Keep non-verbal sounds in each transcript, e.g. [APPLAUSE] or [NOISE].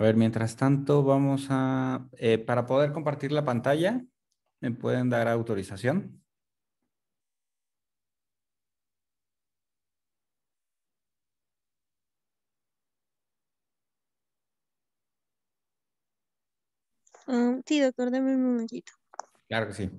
A ver, mientras tanto, vamos a, eh, para poder compartir la pantalla, ¿me pueden dar autorización? Ah, sí, doctor, dame un momentito. Claro que sí.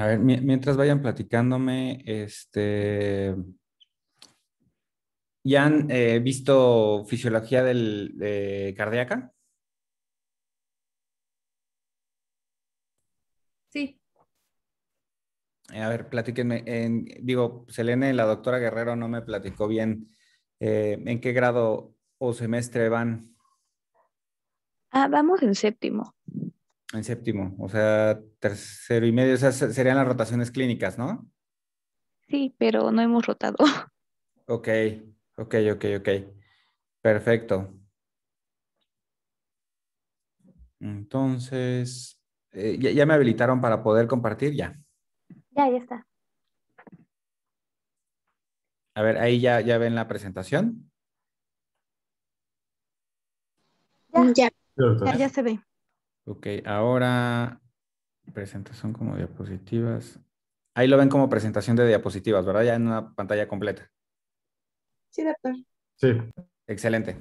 A ver, mientras vayan platicándome, este, ¿ya han eh, visto fisiología del, cardíaca? Sí. Eh, a ver, platíquenme. En, digo, Selene, la doctora Guerrero no me platicó bien eh, en qué grado o semestre van. Ah, vamos en séptimo. En séptimo, o sea, tercero y medio, o sea, serían las rotaciones clínicas, ¿no? Sí, pero no hemos rotado. [LAUGHS] Ok, ok, ok, ok. Perfecto. Entonces, eh, ya, me habilitaron para poder compartir ya. Ya, ya está. A ver, ahí ya, ya ven la presentación. ya, ya se ve. Ok, ahora presentación como diapositivas. Ahí lo ven como presentación de diapositivas, ¿verdad? Ya en una pantalla completa. Sí, doctor. Sí. Excelente.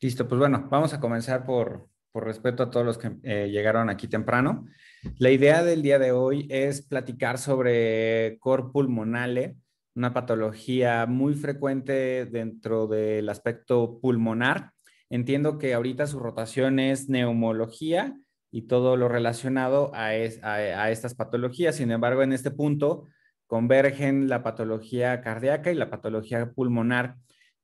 Listo, pues bueno, vamos a comenzar por, por respeto a todos los que eh, llegaron aquí temprano. La idea del día de hoy es platicar sobre cor pulmonale, una patología muy frecuente dentro del aspecto pulmonar. Entiendo que ahorita su rotación es neumología y todo lo relacionado a estas patologías. Sin embargo, en este punto convergen la patología cardíaca y la patología pulmonar,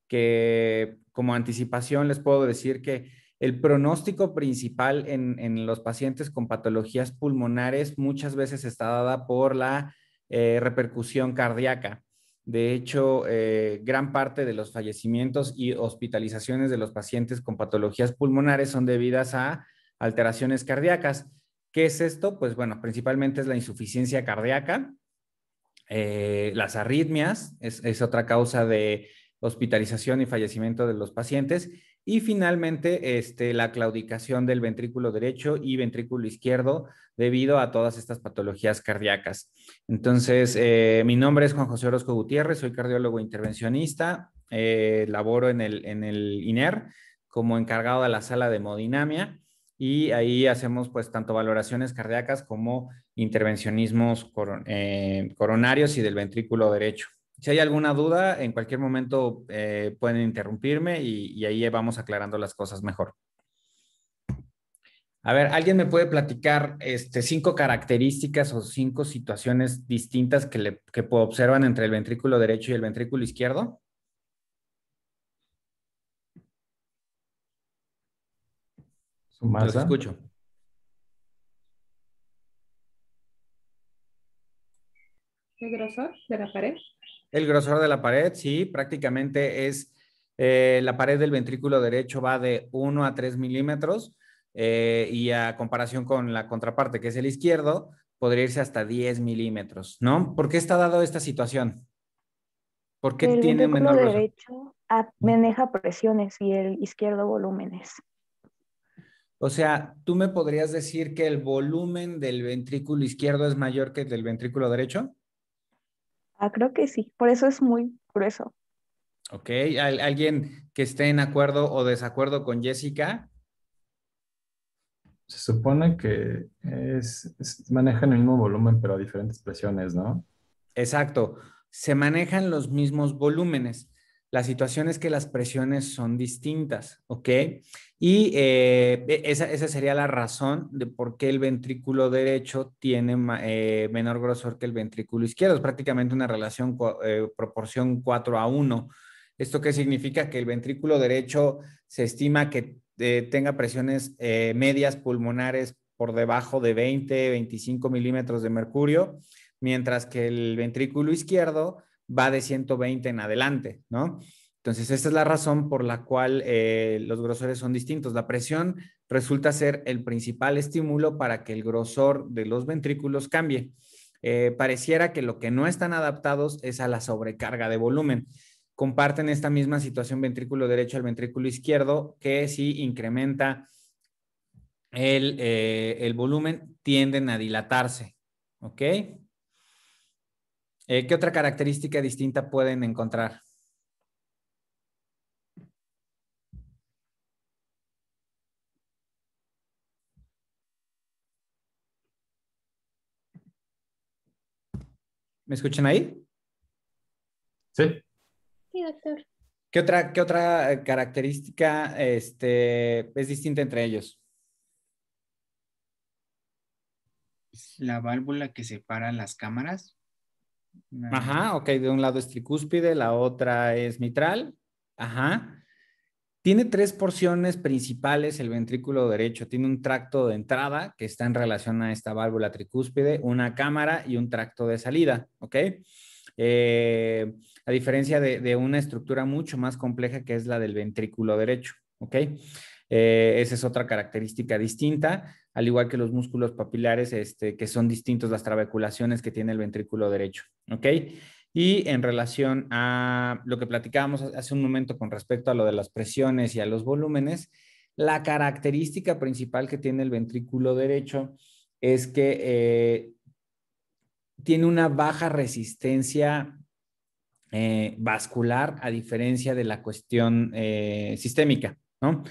que como anticipación les puedo decir que el pronóstico principal en, los pacientes con patologías pulmonares muchas veces está dada por la eh, repercusión cardíaca. De hecho, eh, gran parte de los fallecimientos y hospitalizaciones de los pacientes con patologías pulmonares son debidas a alteraciones cardíacas. ¿Qué es esto? Pues bueno, principalmente es la insuficiencia cardíaca, eh, las arritmias, es, es otra causa de hospitalización y fallecimiento de los pacientes, y finalmente, este, la claudicación del ventrículo derecho y ventrículo izquierdo debido a todas estas patologías cardíacas. Entonces, eh, mi nombre es Juan José Orozco Gutiérrez, soy cardiólogo intervencionista, eh, laboro en el, INER como encargado de la sala de hemodinamia y ahí hacemos pues tanto valoraciones cardíacas como intervencionismos eh, coronarios y del ventrículo derecho. Si hay alguna duda, en cualquier momento eh, pueden interrumpirme y, ahí vamos aclarando las cosas mejor. A ver, ¿alguien me puede platicar este, cinco características o cinco situaciones distintas que, le, que observan entre el ventrículo derecho y el ventrículo izquierdo? Los escucho. ¿Qué grosor de la pared. El grosor de la pared, sí, prácticamente es eh, la pared del ventrículo derecho va de 1 a 3 milímetros eh, y a comparación con la contraparte, que es el izquierdo, podría irse hasta 10 milímetros, ¿no? ¿Por qué está dado esta situación? ¿Por qué el tiene menor derecho mm. maneja presiones y el izquierdo volúmenes. O sea, ¿tú me podrías decir que el volumen del ventrículo izquierdo es mayor que el del ventrículo derecho? Ah, creo que sí, por eso es muy grueso. Ok, ¿alguien que esté en acuerdo o desacuerdo con Jessica? Se supone que es, manejan el mismo volumen, pero a diferentes presiones, ¿no? Exacto, se manejan los mismos volúmenes. La situación es que las presiones son distintas, ¿ok? Y eh, e, esa, sería la razón de por qué el ventrículo derecho tiene eh, menor grosor que el ventrículo izquierdo. Es prácticamente una relación, eh, proporción 4 a 1. ¿Esto qué significa? Que el ventrículo derecho se estima que tenga presiones medias pulmonares por debajo de 20, 25 milímetros de mercurio, mientras que el ventrículo izquierdo va de 120 en adelante, ¿no? Entonces, esta es la razón por la cual eh, los grosores son distintos. La presión resulta ser el principal estímulo para que el grosor de los ventrículos cambie. Eh, pareciera que lo que no están adaptados es a la sobrecarga de volumen. Comparten esta misma situación ventrículo derecho al ventrículo izquierdo, que si incrementa el, eh, el volumen, tienden a dilatarse. ¿Ok? Eh, ¿Qué otra característica distinta pueden encontrar? ¿Me escuchan ahí? Sí. Sí, doctor. ¿Qué otra, qué otra eh, característica este, es distinta entre ellos? Pues, la válvula que separa las cámaras Ajá, ok, de un lado es tricúspide, la otra es mitral. Ajá. Tiene tres porciones principales el ventrículo derecho. Tiene un tracto de entrada que está en relación a esta válvula tricúspide, una cámara y un tracto de salida, ¿ok? Eh, a diferencia de, una estructura mucho más compleja que es la del ventrículo derecho, ¿ok? Eh, esa es otra característica distinta al igual que los músculos papilares, este, que son distintos las trabeculaciones que tiene el ventrículo derecho. ¿Ok? Y en relación a lo que platicábamos hace un momento con respecto a lo de las presiones y a los volúmenes, la característica principal que tiene el ventrículo derecho es que eh, tiene una baja resistencia eh, vascular a diferencia de la cuestión eh, sistémica, ¿no?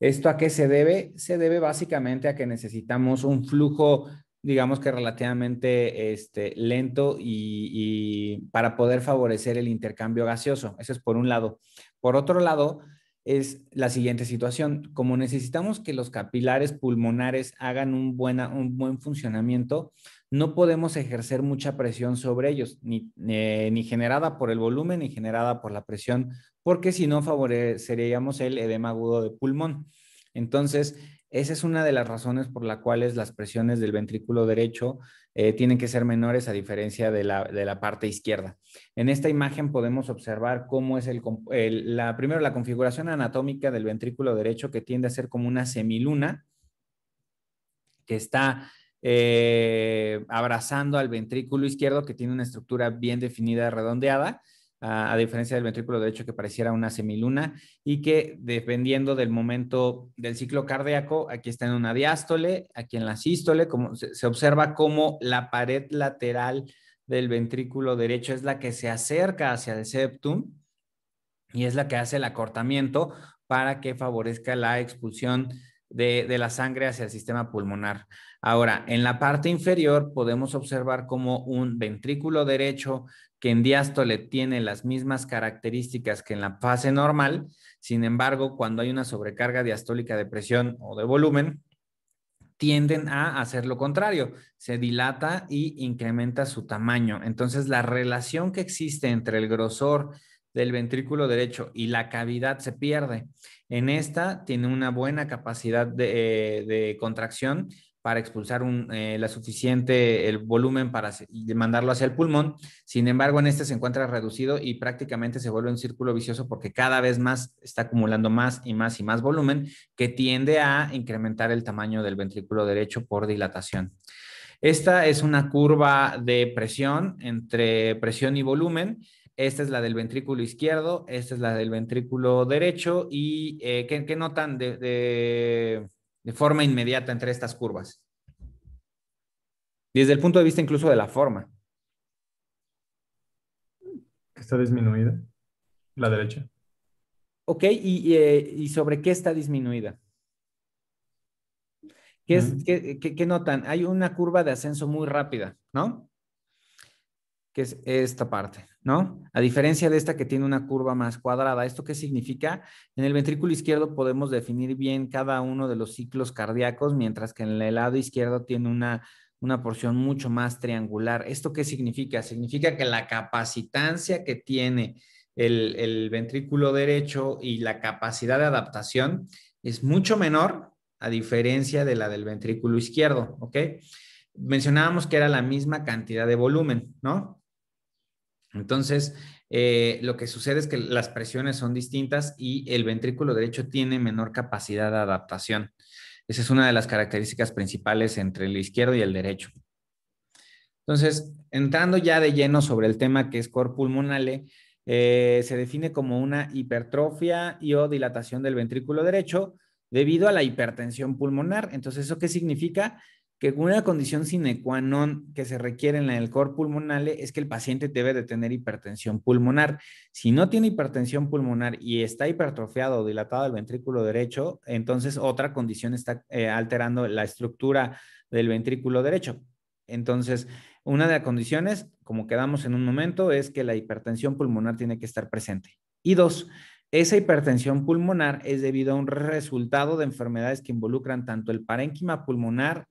¿Esto a qué se debe? Se debe básicamente a que necesitamos un flujo, digamos que relativamente este, lento y, para poder favorecer el intercambio gaseoso. Eso es por un lado. Por otro lado, es la siguiente situación. Como necesitamos que los capilares pulmonares hagan un buen funcionamiento, no podemos ejercer mucha presión sobre ellos, eh, ni, generada por el volumen ni generada por la presión, porque si no favoreceríamos el edema agudo de pulmón. Entonces, esa es una de las razones por las cuales las presiones del ventrículo derecho eh, tienen que ser menores a diferencia de la, parte izquierda. En esta imagen podemos observar cómo es el, la, primero la configuración anatómica del ventrículo derecho que tiende a ser como una semiluna que está eh, abrazando al ventrículo izquierdo que tiene una estructura bien definida, redondeada, a, diferencia del ventrículo derecho que pareciera una semiluna y que dependiendo del momento del ciclo cardíaco, aquí está en una diástole, aquí en la sístole, como se, observa como la pared lateral del ventrículo derecho es la que se acerca hacia el septum y es la que hace el acortamiento para que favorezca la expulsión de la sangre hacia el sistema pulmonar. Ahora, en la parte inferior podemos observar como un ventrículo derecho que en diástole tiene las mismas características que en la fase normal, sin embargo, cuando hay una sobrecarga diastólica de presión o de volumen, tienden a hacer lo contrario, se dilata y incrementa su tamaño. Entonces, la relación que existe entre el grosor del ventrículo derecho y la cavidad se pierde. En esta tiene una buena capacidad de, eh, de contracción para expulsar eh, la suficiente el volumen para mandarlo hacia el pulmón. Sin embargo, en este se encuentra reducido y prácticamente se vuelve un círculo vicioso porque cada vez más está acumulando más y más y más volumen que tiende a incrementar el tamaño del ventrículo derecho por dilatación. Esta es una curva de presión entre presión y volumen. Esta es la del ventrículo izquierdo, esta es la del ventrículo derecho y eh, ¿qué, notan de de forma inmediata entre estas curvas. Desde el punto de vista incluso de la forma. Está disminuida la derecha. Ok, y, eh, sobre qué está disminuida. Mm. ¿Qué, ¿Qué, notan? Hay una curva de ascenso muy rápida, ¿no? que es esta parte, ¿no? A diferencia de esta que tiene una curva más cuadrada. ¿Esto qué significa? En el ventrículo izquierdo podemos definir bien cada uno de los ciclos cardíacos, mientras que en el lado izquierdo tiene una, una porción mucho más triangular. ¿Esto qué significa? Significa que la capacitancia que tiene el, el ventrículo derecho y la capacidad de adaptación es mucho menor a diferencia de la del ventrículo izquierdo, ¿ok? Mencionábamos que era la misma cantidad de volumen, ¿no? Entonces, eh, lo que sucede es que las presiones son distintas y el ventrículo derecho tiene menor capacidad de adaptación. Esa es una de las características principales entre el izquierdo y el derecho. Entonces, entrando ya de lleno sobre el tema que es cor pulmonale, eh, se define como una hipertrofia y o dilatación del ventrículo derecho debido a la hipertensión pulmonar. Entonces, ¿eso qué significa? que una condición sine qua non que se requiere en el core pulmonar es que el paciente debe de tener hipertensión pulmonar. Si no tiene hipertensión pulmonar y está hipertrofiado o dilatado el ventrículo derecho, entonces otra condición está eh, alterando la estructura del ventrículo derecho. Entonces, una de las condiciones, como quedamos en un momento, es que la hipertensión pulmonar tiene que estar presente. Y dos, esa hipertensión pulmonar es debido a un resultado de enfermedades que involucran tanto el parénquima pulmonar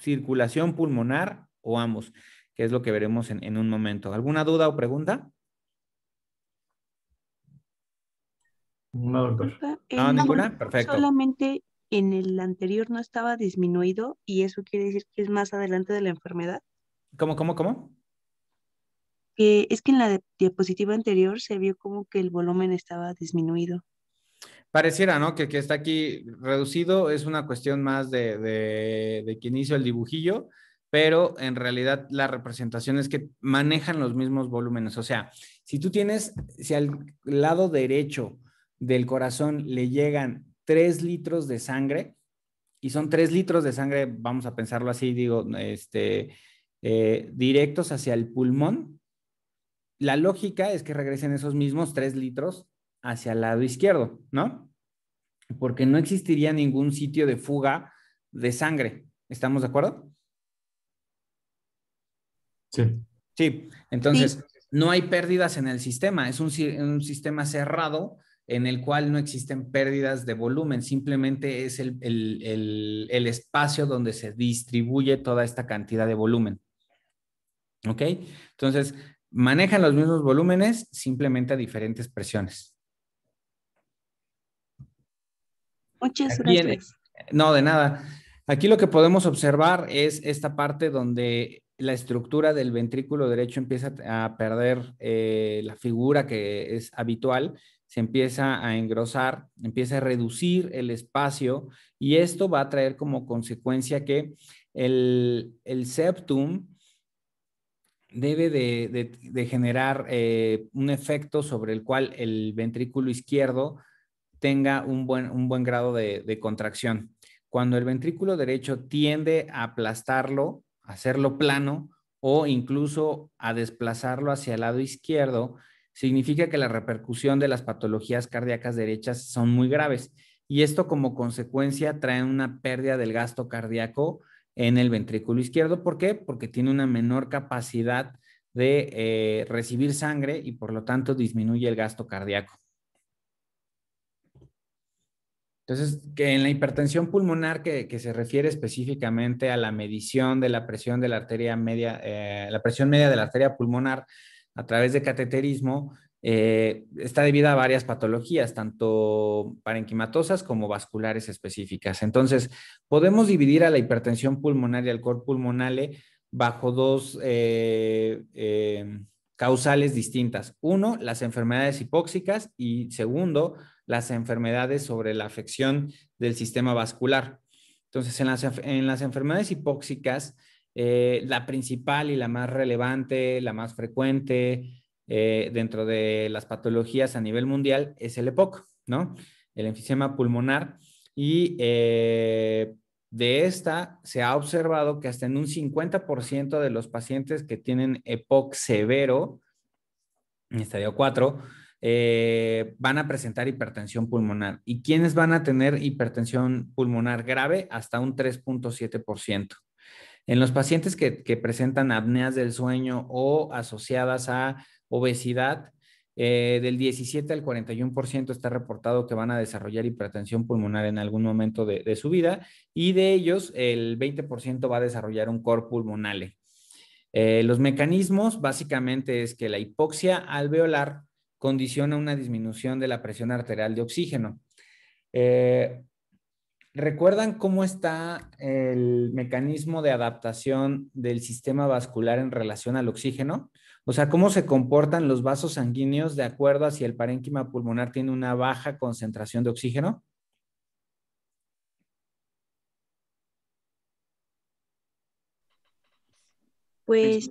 circulación pulmonar o ambos, que es lo que veremos en, un momento. ¿Alguna duda o pregunta? No, doctor. Eh, no, ninguna. Perfecto. Solamente en el anterior no estaba disminuido y eso quiere decir que es más adelante de la enfermedad. ¿Cómo, cómo, cómo? es que en la diapositiva anterior se vio como que el volumen estaba disminuido pareciera, ¿no? Que, que está aquí reducido, es una cuestión más de, de, de que inicio el dibujillo, pero en realidad la representación es que manejan los mismos volúmenes. O sea, si tú tienes, si al lado derecho del corazón le llegan tres litros de sangre, y son tres litros de sangre, vamos a pensarlo así, digo, este, eh, directos hacia el pulmón, la lógica es que regresen esos mismos tres litros hacia el lado izquierdo, ¿no? Porque no existiría ningún sitio de fuga de sangre. ¿Estamos de acuerdo? Sí. Sí, entonces no hay pérdidas en el sistema, es un, sistema cerrado en el cual no existen pérdidas de volumen, simplemente es el espacio donde se distribuye toda esta cantidad de volumen. ¿Ok? Entonces, manejan los mismos volúmenes, simplemente a diferentes presiones. Muchas gracias. no, de nada. Aquí lo que podemos observar es esta parte donde la estructura del ventrículo derecho empieza a perder eh, la figura que es habitual, se empieza a engrosar, empieza a reducir el espacio y esto va a traer como consecuencia que el, septum debe de, generar eh, un efecto sobre el cual el ventrículo izquierdo tenga un buen, grado de, contracción. Cuando el ventrículo derecho tiende a aplastarlo, hacerlo plano o incluso a desplazarlo hacia el lado izquierdo, significa que la repercusión de las patologías cardíacas derechas son muy graves y esto como consecuencia trae una pérdida del gasto cardíaco en el ventrículo izquierdo. ¿Por qué? Porque tiene una menor capacidad de eh, recibir sangre y por lo tanto disminuye el gasto cardíaco. Entonces, que en la hipertensión pulmonar que, se refiere específicamente a la medición de la presión de la arteria media, eh, la presión media de la arteria pulmonar a través de cateterismo, eh, está debida a varias patologías, tanto parenquimatosas como vasculares específicas. Entonces, podemos dividir a la hipertensión pulmonar y al cor pulmonale bajo dos eh, causales distintas. Uno, las enfermedades hipóxicas y segundo, las enfermedades sobre la afección del sistema vascular. Entonces, en las, enfermedades hipóxicas, eh, la principal y la más relevante, la más frecuente eh, dentro de las patologías a nivel mundial es el EPOC, ¿no? El enfisema pulmonar. Y eh, de esta se ha observado que hasta en un 50% de los pacientes que tienen EPOC severo, en estadio 4, eh, van a presentar hipertensión pulmonar. ¿Y quienes van a tener hipertensión pulmonar grave? Hasta un 3.7%. En los pacientes que, presentan apneas del sueño o asociadas a obesidad, eh, del 17 al 41% está reportado que van a desarrollar hipertensión pulmonar en algún momento de, su vida y de ellos el 20% va a desarrollar un cor pulmonale. Eh, los mecanismos básicamente es que la hipoxia alveolar condiciona una disminución de la presión arterial de oxígeno. Eh, ¿Recuerdan cómo está el mecanismo de adaptación del sistema vascular en relación al oxígeno? O sea, cómo se comportan los vasos sanguíneos de acuerdo a si el parénquima pulmonar tiene una baja concentración de oxígeno. Pues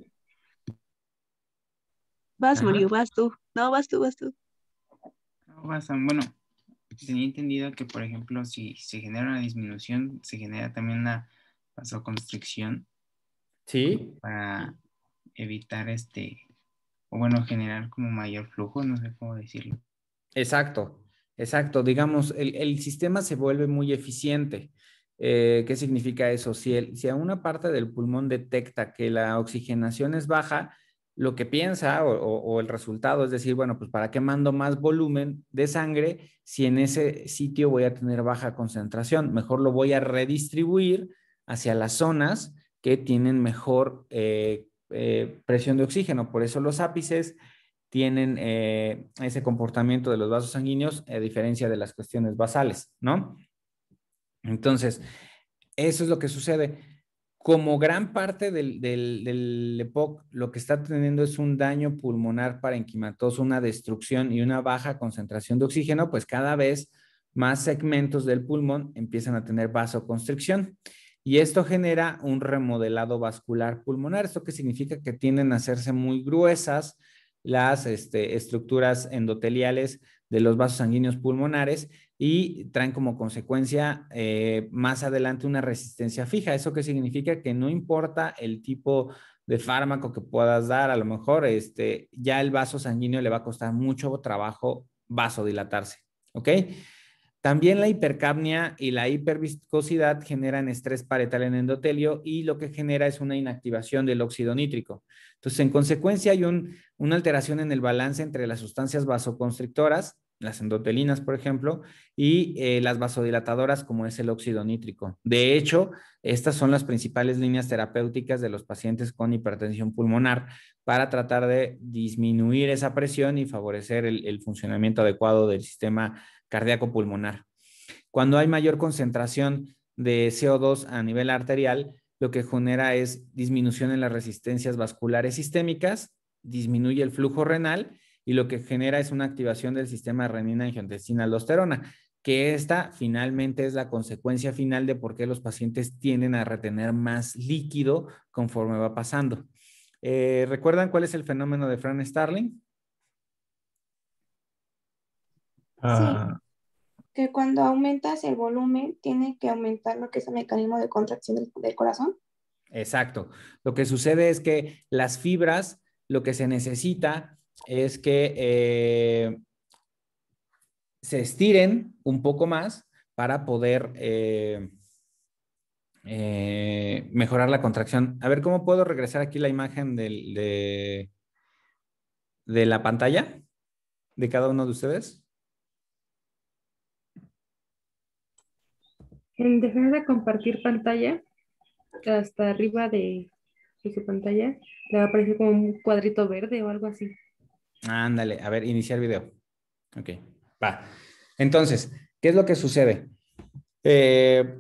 vas, Mario, vas tú. No, vas tú, vas tú. No, vas bueno, tenía entendido que, por ejemplo, si se genera una disminución, se genera también una vasoconstricción. Sí. Para evitar este, o bueno, generar como mayor flujo, no sé cómo decirlo. Exacto, exacto. Digamos, el, el sistema se vuelve muy eficiente. Eh, ¿Qué significa eso? Si, si a una parte del pulmón detecta que la oxigenación es baja, lo que piensa o, el resultado es decir, bueno, pues ¿para qué mando más volumen de sangre si en ese sitio voy a tener baja concentración? Mejor lo voy a redistribuir hacia las zonas que tienen mejor eh, eh, presión de oxígeno. Por eso los ápices tienen eh, ese comportamiento de los vasos sanguíneos a diferencia de las cuestiones basales, ¿no? Entonces, eso es lo que sucede como gran parte del, del, EPOC, lo que está teniendo es un daño pulmonar parenquimatoso, una destrucción y una baja concentración de oxígeno, pues cada vez más segmentos del pulmón empiezan a tener vasoconstricción. Y esto genera un remodelado vascular pulmonar. ¿Esto que significa? Que tienden a hacerse muy gruesas las este, estructuras endoteliales de los vasos sanguíneos pulmonares y traen como consecuencia eh, más adelante una resistencia fija. ¿Eso qué significa? Que no importa el tipo de fármaco que puedas dar, a lo mejor este, ya el vaso sanguíneo le va a costar mucho trabajo vasodilatarse, También la hipercapnia y la hiperviscosidad generan estrés paretal en endotelio y lo que genera es una inactivación del óxido nítrico. Entonces, en consecuencia, hay una alteración en el balance entre las sustancias vasoconstrictoras las endotelinas, por ejemplo, y eh, las vasodilatadoras como es el óxido nítrico. De hecho, estas son las principales líneas terapéuticas de los pacientes con hipertensión pulmonar para tratar de disminuir esa presión y favorecer el funcionamiento adecuado del sistema cardíaco pulmonar. Cuando hay mayor concentración de CO2 a nivel arterial, lo que genera es disminución en las resistencias vasculares sistémicas, disminuye el flujo renal y lo que genera es una activación del sistema de renina angiotensina aldosterona, que esta finalmente es la consecuencia final de por qué los pacientes tienden a retener más líquido conforme va pasando. Eh, ¿Recuerdan cuál es el fenómeno de Fran Starling? Ah. que cuando aumentas el volumen, tiene que aumentar lo que es el mecanismo de contracción del corazón. Exacto. Lo que sucede es que las fibras, lo que se necesita es que eh, se estiren un poco más para poder eh, eh, mejorar la contracción. A ver, ¿cómo puedo regresar aquí la imagen de, de la pantalla de cada uno de ustedes? En dejar de compartir pantalla, hasta arriba de, de su pantalla, le va a aparecer como un cuadrito verde o algo así. Ándale, a ver, iniciar video. Ok, va. Entonces, ¿qué es lo que sucede? Eh,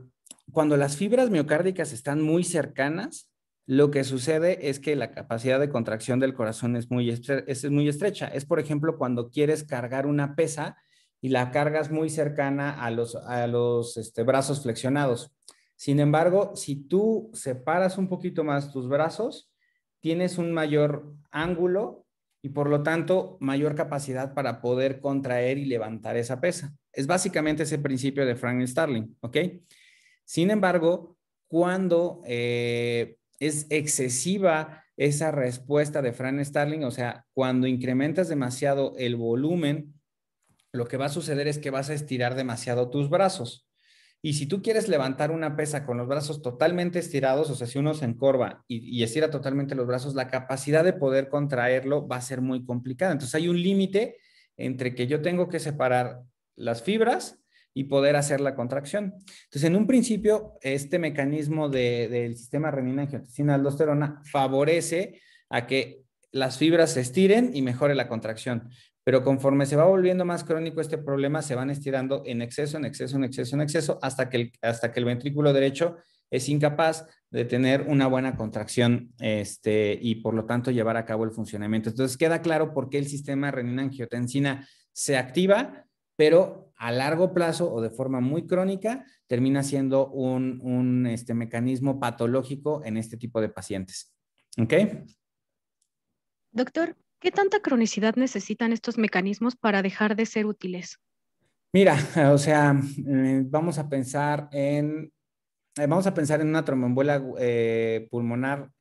cuando las fibras miocárdicas están muy cercanas, lo que sucede es que la capacidad de contracción del corazón es muy, es muy estrecha. Es, por ejemplo, cuando quieres cargar una pesa y la cargas muy cercana a los, a los este, brazos flexionados. Sin embargo, si tú separas un poquito más tus brazos, tienes un mayor ángulo y por lo tanto mayor capacidad para poder contraer y levantar esa pesa. Es básicamente ese principio de Frank Starling, Sin embargo, cuando eh, es excesiva esa respuesta de Frank Starling, o sea, cuando incrementas demasiado el volumen, lo que va a suceder es que vas a estirar demasiado tus brazos. Y si tú quieres levantar una pesa con los brazos totalmente estirados, o sea, si uno se encorva y, estira totalmente los brazos, la capacidad de poder contraerlo va a ser muy complicada. Entonces hay un límite entre que yo tengo que separar las fibras y poder hacer la contracción. Entonces, en un principio, este mecanismo del sistema renina-angiotensina-aldosterona favorece a que las fibras se estiren y mejore la contracción pero conforme se va volviendo más crónico este problema, se van estirando en exceso, en exceso, en exceso, en exceso, hasta que el, hasta que el ventrículo derecho es incapaz de tener una buena contracción este, y por lo tanto llevar a cabo el funcionamiento. Entonces queda claro por qué el sistema renina-angiotensina se activa, pero a largo plazo o de forma muy crónica termina siendo un, este, mecanismo patológico en este tipo de pacientes. ¿Ok? Doctor, ¿Qué tanta cronicidad necesitan estos mecanismos para dejar de ser útiles? Mira, [LAUGHS] o sea, eh, vamos a pensar en eh, vamos a pensar en una tromboembolia eh, pulmonar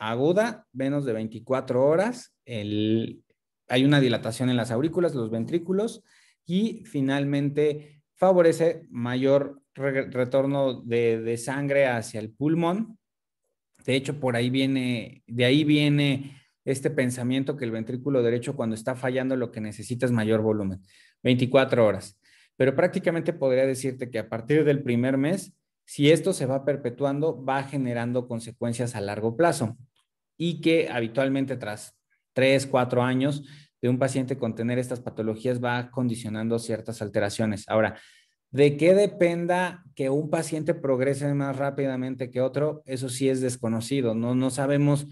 aguda, menos de 24 horas, hay una dilatación en las aurículas, los ventrículos y finalmente favorece mayor retorno de, de sangre hacia el pulmón. De hecho, por ahí viene, de ahí viene este pensamiento que el ventrículo derecho cuando está fallando lo que necesita es mayor volumen, 24 horas. Pero prácticamente podría decirte que a partir del primer mes, si esto se va perpetuando, va generando consecuencias a largo plazo y que habitualmente tras 3, 4 años de un paciente con tener estas patologías va condicionando ciertas alteraciones. Ahora, ¿de qué dependa que un paciente progrese más rápidamente que otro? Eso sí es desconocido, no, no sabemos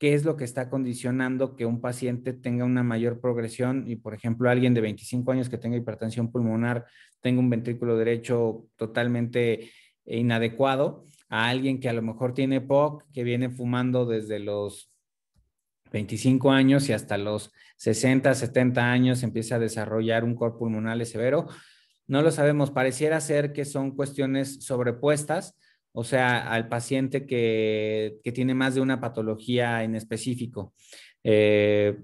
qué es lo que está condicionando que un paciente tenga una mayor progresión y, por ejemplo, alguien de 25 años que tenga hipertensión pulmonar tenga un ventrículo derecho totalmente inadecuado, a alguien que a lo mejor tiene POC, que viene fumando desde los 25 años y hasta los 60, 70 años empieza a desarrollar un cor pulmonar severo. No lo sabemos, pareciera ser que son cuestiones sobrepuestas, o sea, al paciente que, que tiene más de una patología en específico. Eh,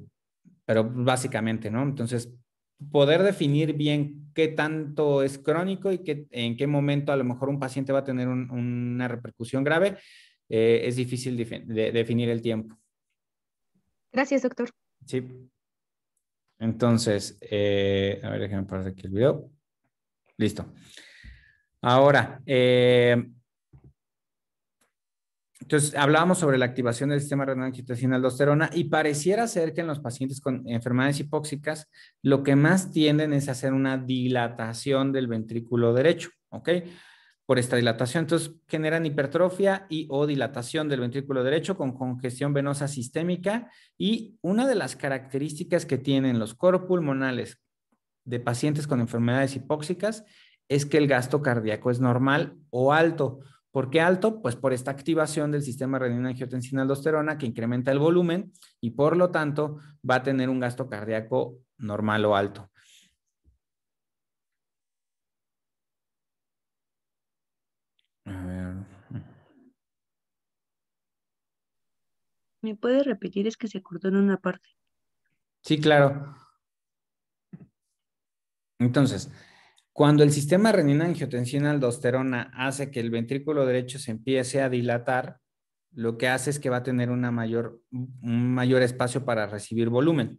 pero básicamente, ¿no? Entonces, poder definir bien qué tanto es crónico y qué, en qué momento a lo mejor un paciente va a tener una repercusión grave, eh, es difícil definir el tiempo. Gracias, doctor. Sí. Entonces, eh, a ver, déjenme parar aquí el video. Listo. Ahora, entonces, hablábamos sobre la activación del sistema renal angiotensina aldosterona y pareciera ser que en los pacientes con enfermedades hipóxicas lo que más tienden es hacer una dilatación del ventrículo derecho, ¿ok? Por esta dilatación, entonces generan hipertrofia y o dilatación del ventrículo derecho con congestión venosa sistémica y una de las características que tienen los coropulmonales de pacientes con enfermedades hipóxicas es que el gasto cardíaco es normal o alto ¿Por qué alto? Pues por esta activación del sistema renina-angiotensina-aldosterona que incrementa el volumen y por lo tanto va a tener un gasto cardíaco normal o alto. ¿Me puede repetir? Es que se cortó en una parte. Sí, claro. Entonces, cuando el sistema renina-angiotensina-aldosterona hace que el ventrículo derecho se empiece a dilatar, lo que hace es que va a tener una mayor, un mayor espacio para recibir volumen.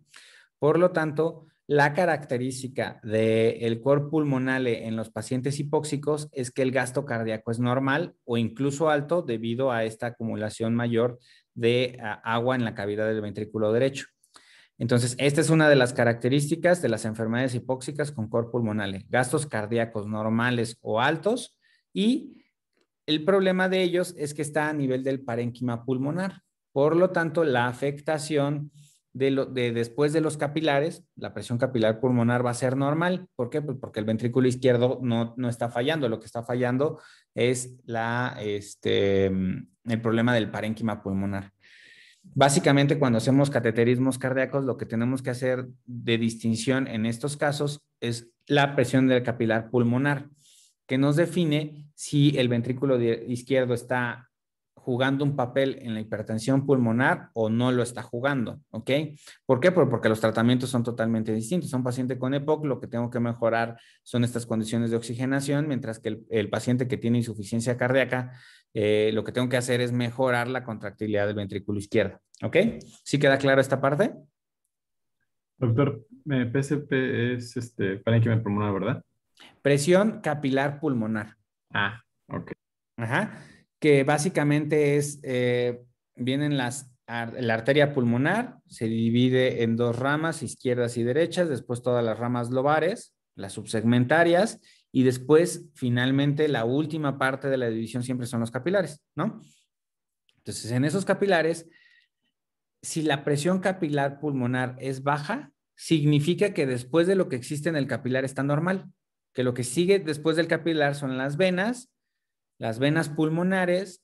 Por lo tanto, la característica del el cor en los pacientes hipóxicos es que el gasto cardíaco es normal o incluso alto debido a esta acumulación mayor de agua en la cavidad del ventrículo derecho. Entonces, esta es una de las características de las enfermedades hipóxicas con cor pulmonale, gastos cardíacos normales o altos y el problema de ellos es que está a nivel del parénquima pulmonar. Por lo tanto, la afectación de, después de los capilares, la presión capilar pulmonar va a ser normal. ¿Por qué? Pues porque el ventrículo izquierdo no, no está fallando. Lo que está fallando es la, este, el problema del parénquima pulmonar. Básicamente, cuando hacemos cateterismos cardíacos, lo que tenemos que hacer de distinción en estos casos es la presión del capilar pulmonar, que nos define si el ventrículo izquierdo está jugando un papel en la hipertensión pulmonar o no lo está jugando, ¿ok? ¿Por qué? Porque los tratamientos son totalmente distintos. Un paciente con EPOC lo que tengo que mejorar son estas condiciones de oxigenación, mientras que el paciente que tiene insuficiencia cardíaca eh, lo que tengo que hacer es mejorar la contractilidad del ventrículo izquierdo. ¿Ok? ¿Sí queda claro esta parte? Doctor, PSP es este, pulmonar, ¿verdad? Presión capilar pulmonar. Ah, ok. Ajá, que básicamente es, eh, vienen las, la arteria pulmonar, se divide en dos ramas, izquierdas y derechas, después todas las ramas lobares, las subsegmentarias, y después, finalmente, la última parte de la división siempre son los capilares, ¿no? Entonces, en esos capilares, si la presión capilar pulmonar es baja, significa que después de lo que existe en el capilar está normal, que lo que sigue después del capilar son las venas, las venas pulmonares,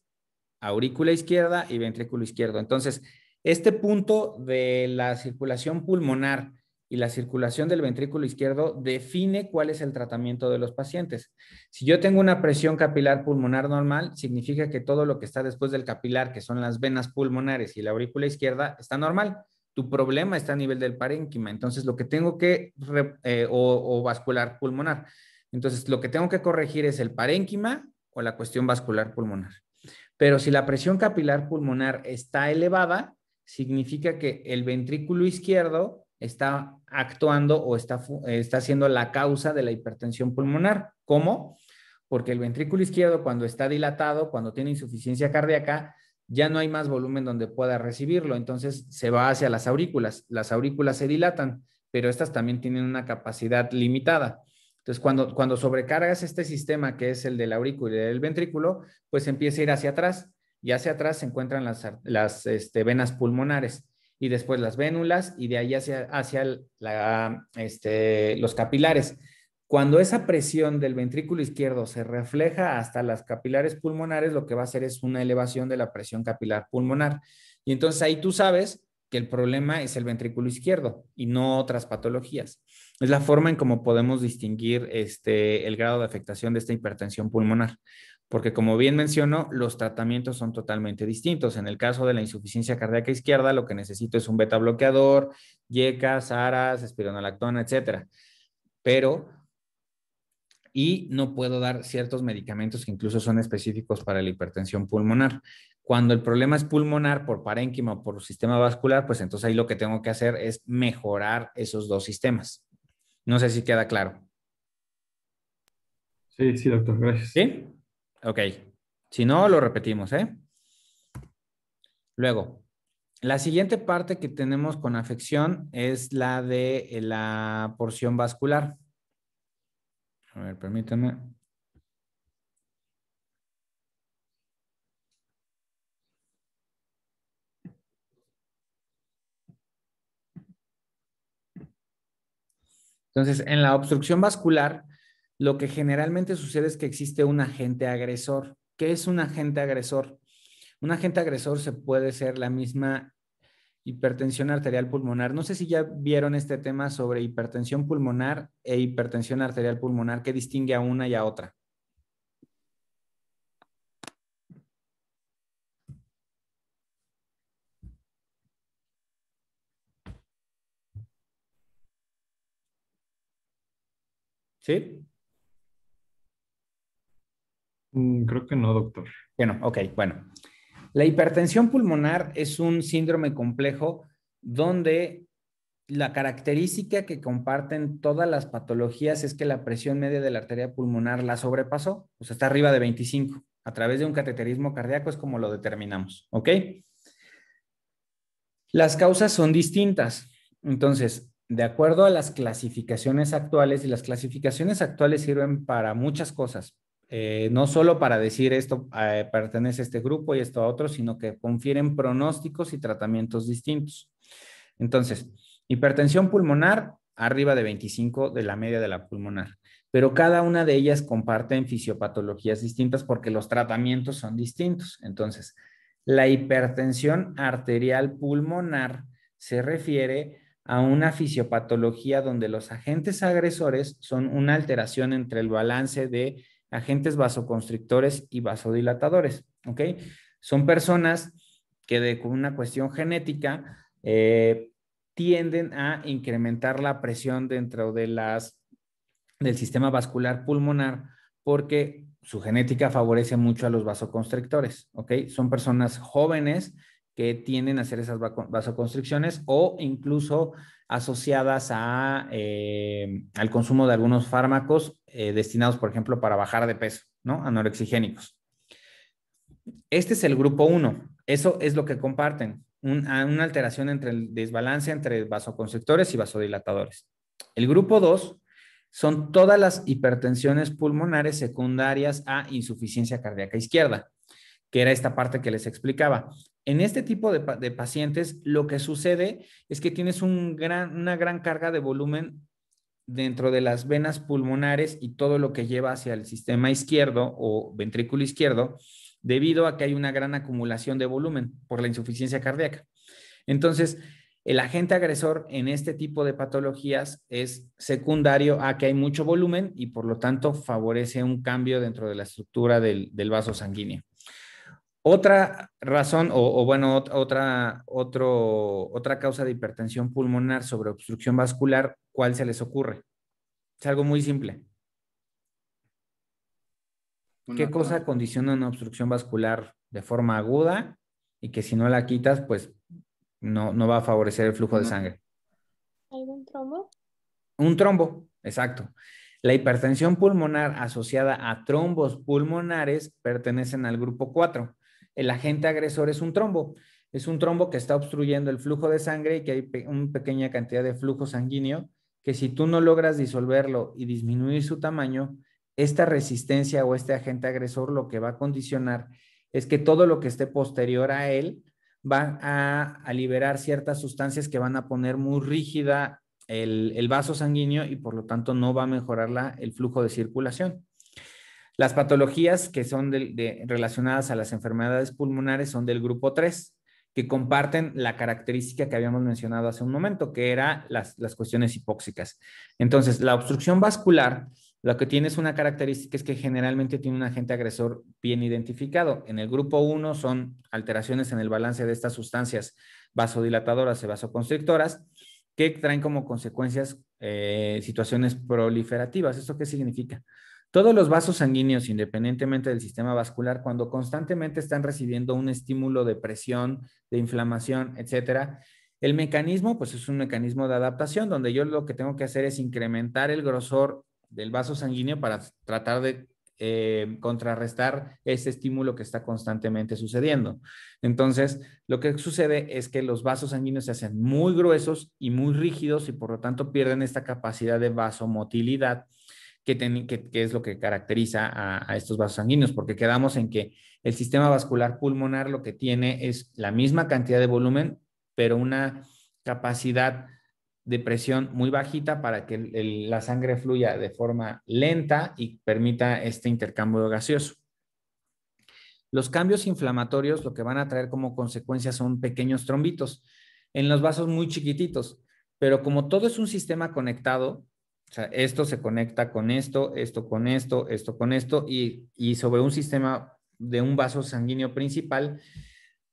aurícula izquierda y ventrículo izquierdo. Entonces, este punto de la circulación pulmonar y la circulación del ventrículo izquierdo define cuál es el tratamiento de los pacientes. Si yo tengo una presión capilar pulmonar normal, significa que todo lo que está después del capilar, que son las venas pulmonares y la aurícula izquierda, está normal. Tu problema está a nivel del parénquima, entonces lo que tengo que, eh, o, o vascular pulmonar. Entonces lo que tengo que corregir es el parénquima o la cuestión vascular pulmonar. Pero si la presión capilar pulmonar está elevada, significa que el ventrículo izquierdo está actuando o está, está siendo la causa de la hipertensión pulmonar. ¿Cómo? Porque el ventrículo izquierdo cuando está dilatado, cuando tiene insuficiencia cardíaca, ya no hay más volumen donde pueda recibirlo, entonces se va hacia las aurículas. Las aurículas se dilatan, pero estas también tienen una capacidad limitada. Entonces, cuando, cuando sobrecargas este sistema que es el del aurículo y del ventrículo, pues empieza a ir hacia atrás y hacia atrás se encuentran las, este, venas pulmonares y después las vénulas y de ahí hacia, hacia este, los capilares. Cuando esa presión del ventrículo izquierdo se refleja hasta las capilares pulmonares, lo que va a hacer es una elevación de la presión capilar pulmonar. Y entonces ahí tú sabes que el problema es el ventrículo izquierdo y no otras patologías. Es la forma en cómo podemos distinguir este, el grado de afectación de esta hipertensión pulmonar porque como bien mencionó, los tratamientos son totalmente distintos. En el caso de la insuficiencia cardíaca izquierda, lo que necesito es un beta bloqueador, yecas, aras, espironolactona, etcétera. Pero y no puedo dar ciertos medicamentos que incluso son específicos para la hipertensión pulmonar. Cuando el problema es pulmonar por parénquima o por sistema vascular, pues entonces ahí lo que tengo que hacer es mejorar esos dos sistemas. No sé si queda claro. Sí, sí, doctor, gracias. ¿Sí? Ok. Si no, lo repetimos, ¿eh? Luego, la siguiente parte que tenemos con afección es la de eh, la porción vascular. A ver, permítanme. Entonces, en la obstrucción vascular, lo que generalmente sucede es que existe un agente agresor. ¿Qué es un agente agresor? Un agente agresor se puede ser la misma hipertensión arterial pulmonar. No sé si ya vieron este tema sobre hipertensión pulmonar e hipertensión arterial pulmonar, ¿qué distingue a una y a otra? ¿Sí? Mm, creo que no, doctor. Bueno, ok, bueno. La hipertensión pulmonar es un síndrome complejo donde la característica que comparten todas las patologías es que la presión media de la arteria pulmonar la sobrepasó, o sea, está arriba de 25. A través de un cateterismo cardíaco es como lo determinamos, ¿ok? Las causas son distintas. Entonces, de acuerdo a las clasificaciones actuales, y las clasificaciones actuales sirven para muchas cosas, eh, no solo para decir esto eh, pertenece a este grupo y esto a otro, sino que confieren pronósticos y tratamientos distintos. Entonces, hipertensión pulmonar arriba de 25 de la media de la pulmonar, pero cada una de ellas comparten fisiopatologías distintas porque los tratamientos son distintos. Entonces, la hipertensión arterial pulmonar se refiere a una fisiopatología donde los agentes agresores son una alteración entre el balance de agentes vasoconstrictores y vasodilatadores. ¿ok? Son personas que de una cuestión genética eh, tienden a incrementar la presión dentro de las, del sistema vascular pulmonar porque su genética favorece mucho a los vasoconstrictores. ¿ok? Son personas jóvenes que tienden a hacer esas vasoconstricciones o incluso asociadas a, eh, al consumo de algunos fármacos eh, destinados, por ejemplo, para bajar de peso, ¿no? Anorexigénicos. Este es el grupo 1. Eso es lo que comparten, una alteración entre el desbalance entre vasoconstrictores y vasodilatadores. El grupo 2 son todas las hipertensiones pulmonares secundarias a insuficiencia cardíaca izquierda, que era esta parte que les explicaba. En este tipo de, pacientes, lo que sucede es que tienes una gran carga de volumen dentro de las venas pulmonares y todo lo que lleva hacia el sistema izquierdo o ventrículo izquierdo, debido a que hay una gran acumulación de volumen por la insuficiencia cardíaca. Entonces, el agente agresor en este tipo de patologías es secundario a que hay mucho volumen y por lo tanto favorece un cambio dentro de la estructura del vaso sanguíneo. Otra razón, o, bueno, otra, otra causa de hipertensión pulmonar sobre obstrucción vascular, ¿cuál se les ocurre? Es algo muy simple. ¿Qué cosa condiciona una obstrucción vascular de forma aguda y que si no la quitas, pues no, va a favorecer el flujo de sangre? ¿Algún trombo? Un trombo, exacto. La hipertensión pulmonar asociada a trombos pulmonares pertenecen al grupo 4 el agente agresor es un trombo. Es un trombo que está obstruyendo el flujo de sangre y que hay una pequeña cantidad de flujo sanguíneo que si tú no logras disolverlo y disminuir su tamaño, esta resistencia o este agente agresor lo que va a condicionar es que todo lo que esté posterior a él va a, liberar ciertas sustancias que van a poner muy rígida el, vaso sanguíneo y por lo tanto no va a mejorar el flujo de circulación. Las patologías que son relacionadas a las enfermedades pulmonares son del grupo 3, que comparten la característica que habíamos mencionado hace un momento, que era las, cuestiones hipóxicas. Entonces, la obstrucción vascular lo que tiene es una característica es que generalmente tiene un agente agresor bien identificado. En el grupo 1 son alteraciones en el balance de estas sustancias vasodilatadoras y vasoconstrictoras que traen como consecuencias eh, situaciones proliferativas. ¿Esto qué significa? Todos los vasos sanguíneos, independientemente del sistema vascular, cuando constantemente están recibiendo un estímulo de presión, de inflamación, etcétera, el mecanismo, pues es un mecanismo de adaptación, donde yo lo que tengo que hacer es incrementar el grosor del vaso sanguíneo para tratar de eh, contrarrestar ese estímulo que está constantemente sucediendo. Entonces, lo que sucede es que los vasos sanguíneos se hacen muy gruesos y muy rígidos y por lo tanto pierden esta capacidad de vasomotilidad que, es lo que caracteriza a, estos vasos sanguíneos, porque quedamos en que el sistema vascular pulmonar lo que tiene es la misma cantidad de volumen, pero una capacidad de presión muy bajita para que la sangre fluya de forma lenta y permita este intercambio gaseoso. Los cambios inflamatorios lo que van a traer como consecuencia son pequeños trombitos en los vasos muy chiquititos, pero como todo es un sistema conectado, o sea, esto se conecta con esto, esto con esto, esto con esto, y, sobre un sistema de un vaso sanguíneo principal,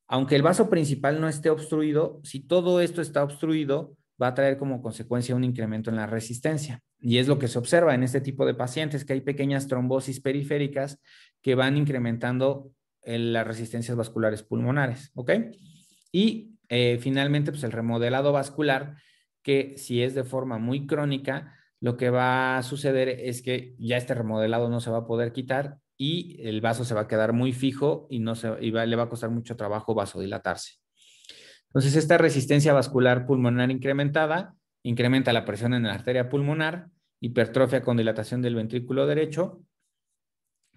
aunque el vaso principal no esté obstruido, si todo esto está obstruido, va a traer como consecuencia un incremento en la resistencia. Y es lo que se observa en este tipo de pacientes, que hay pequeñas trombosis periféricas que van incrementando eh, las resistencias vasculares pulmonares, Y eh, finalmente, pues el remodelado vascular, que si es de forma muy crónica, lo que va a suceder es que ya este remodelado no se va a poder quitar y el vaso se va a quedar muy fijo y, no se, le va a costar mucho trabajo vasodilatarse. Entonces, esta resistencia vascular pulmonar incrementada incrementa la presión en la arteria pulmonar, hipertrofia con dilatación del ventrículo derecho,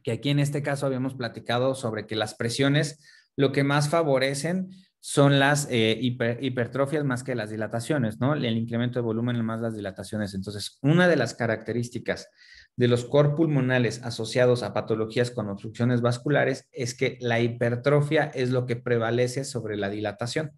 que aquí en este caso habíamos platicado sobre que las presiones lo que más favorecen son las eh, hipertrofias más que las dilataciones, ¿no? El incremento de volumen más las dilataciones. Entonces, una de las características de los cor pulmonales asociados a patologías con obstrucciones vasculares es que la hipertrofia es lo que prevalece sobre la dilatación.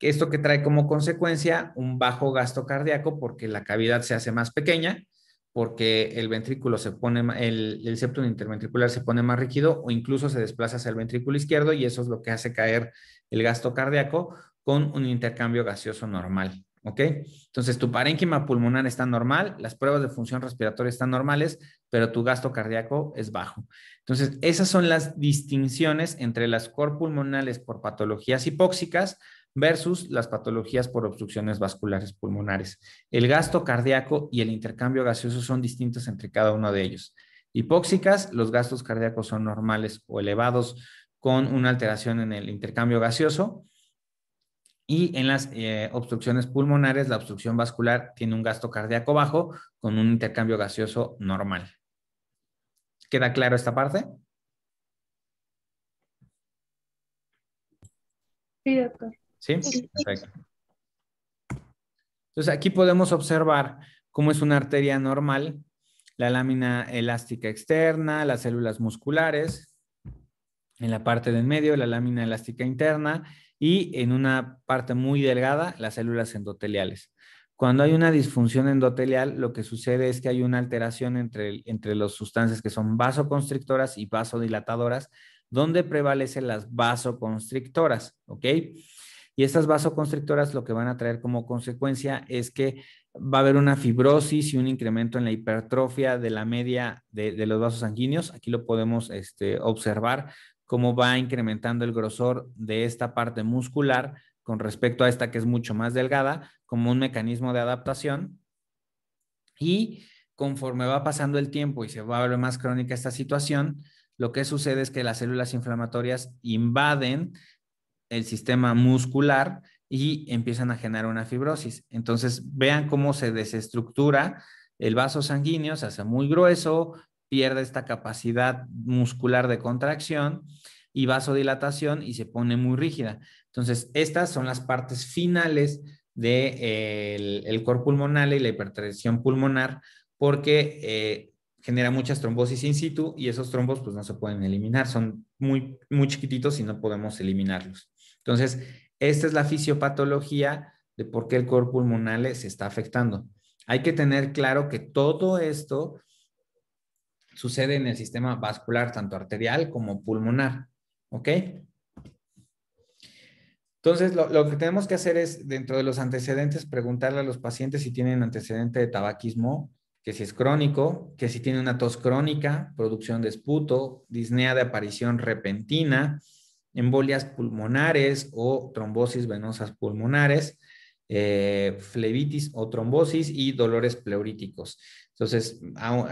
Esto que trae como consecuencia un bajo gasto cardíaco porque la cavidad se hace más pequeña porque el ventrículo se pone, el, el septum interventricular se pone más rígido o incluso se desplaza hacia el ventrículo izquierdo y eso es lo que hace caer el gasto cardíaco con un intercambio gaseoso normal. ¿Ok? Entonces, tu parénquima pulmonar está normal, las pruebas de función respiratoria están normales, pero tu gasto cardíaco es bajo. Entonces, esas son las distinciones entre las core pulmonales por patologías hipóxicas versus las patologías por obstrucciones vasculares pulmonares. El gasto cardíaco y el intercambio gaseoso son distintos entre cada uno de ellos. Hipóxicas, los gastos cardíacos son normales o elevados con una alteración en el intercambio gaseoso. Y en las eh, obstrucciones pulmonares, la obstrucción vascular tiene un gasto cardíaco bajo con un intercambio gaseoso normal. ¿Queda claro esta parte? Sí, doctor. ¿Sí? Perfecto. Entonces aquí podemos observar cómo es una arteria normal, la lámina elástica externa, las células musculares, en la parte del medio la lámina elástica interna y en una parte muy delgada las células endoteliales. Cuando hay una disfunción endotelial, lo que sucede es que hay una alteración entre, entre las sustancias que son vasoconstrictoras y vasodilatadoras, donde prevalecen las vasoconstrictoras, ¿ok? Y estas vasoconstrictoras lo que van a traer como consecuencia es que va a haber una fibrosis y un incremento en la hipertrofia de la media de, los vasos sanguíneos. Aquí lo podemos este, observar cómo va incrementando el grosor de esta parte muscular con respecto a esta que es mucho más delgada, como un mecanismo de adaptación. Y conforme va pasando el tiempo y se va a ver más crónica esta situación, lo que sucede es que las células inflamatorias invaden el sistema muscular y empiezan a generar una fibrosis. Entonces, vean cómo se desestructura el vaso sanguíneo, se hace muy grueso, pierde esta capacidad muscular de contracción y vasodilatación y se pone muy rígida. Entonces, estas son las partes finales del de, el, pulmonar y la hipertensión pulmonar porque eh, genera muchas trombosis in situ y esos trombos pues no se pueden eliminar, son muy, muy chiquititos y no podemos eliminarlos. Entonces, esta es la fisiopatología de por qué el cuerpo pulmonar se está afectando. Hay que tener claro que todo esto sucede en el sistema vascular, tanto arterial como pulmonar. ¿Ok? Entonces, lo, lo, que tenemos que hacer es, dentro de los antecedentes, preguntarle a los pacientes si tienen antecedente de tabaquismo, que si es crónico, que si tiene una tos crónica, producción de esputo, disnea de aparición repentina, embolias pulmonares o trombosis venosas pulmonares, eh, flebitis o trombosis y dolores pleuríticos. Entonces,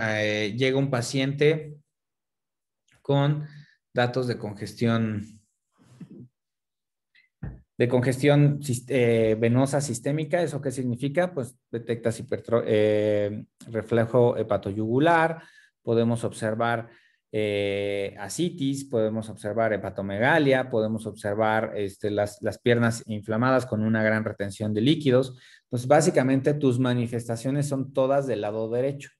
eh, llega un paciente con datos de congestión de congestión eh, venosa sistémica. ¿Eso qué significa? Pues detectas reflejo hepatoyugular, podemos observar eh, asitis, podemos observar hepatomegalia, podemos observar este, las, piernas inflamadas con una gran retención de líquidos. Entonces, básicamente tus manifestaciones son todas del lado derecho.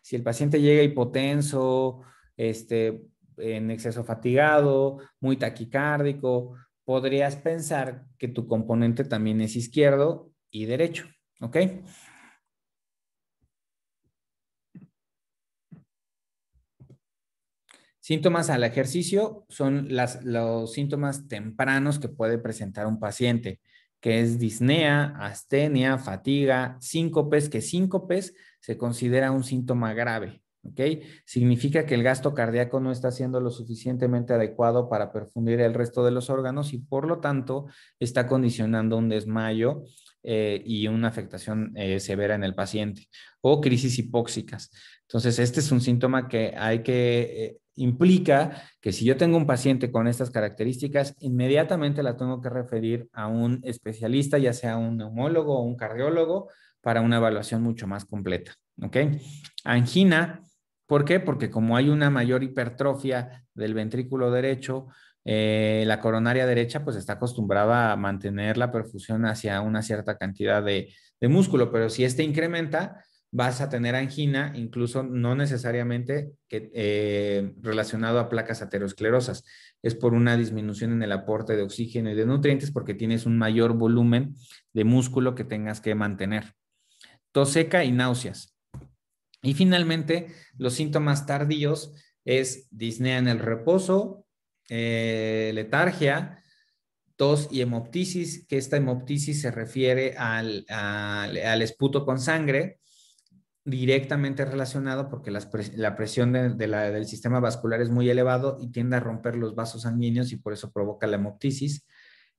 Si el paciente llega hipotenso, este, en exceso fatigado, muy taquicárdico, podrías pensar que tu componente también es izquierdo y derecho, ¿ok? Síntomas al ejercicio son los síntomas tempranos que puede presentar un paciente, que es disnea, astenia, fatiga, síncopes, que síncopes se considera un síntoma grave. ¿ok? Significa que el gasto cardíaco no está siendo lo suficientemente adecuado para perfundir el resto de los órganos y por lo tanto está condicionando un desmayo eh, y una afectación eh, severa en el paciente o crisis hipóxicas. Entonces, este es un síntoma que hay que eh, implica que si yo tengo un paciente con estas características, inmediatamente la tengo que referir a un especialista, ya sea un neumólogo o un cardiólogo, para una evaluación mucho más completa. ¿Ok? Angina, ¿por qué? Porque como hay una mayor hipertrofia del ventrículo derecho, eh, la coronaria derecha pues está acostumbrada a mantener la perfusión hacia una cierta cantidad de, de músculo, pero si este incrementa, vas a tener angina, incluso no necesariamente eh, relacionado a placas aterosclerosas. Es por una disminución en el aporte de oxígeno y de nutrientes porque tienes un mayor volumen de músculo que tengas que mantener. Tos seca y náuseas. Y finalmente, los síntomas tardíos es disnea en el reposo, eh, letargia, tos y hemoptisis, que esta hemoptisis se refiere al, al esputo con sangre directamente relacionado porque la presión del sistema vascular es muy elevado y tiende a romper los vasos sanguíneos y por eso provoca la hemoptisis,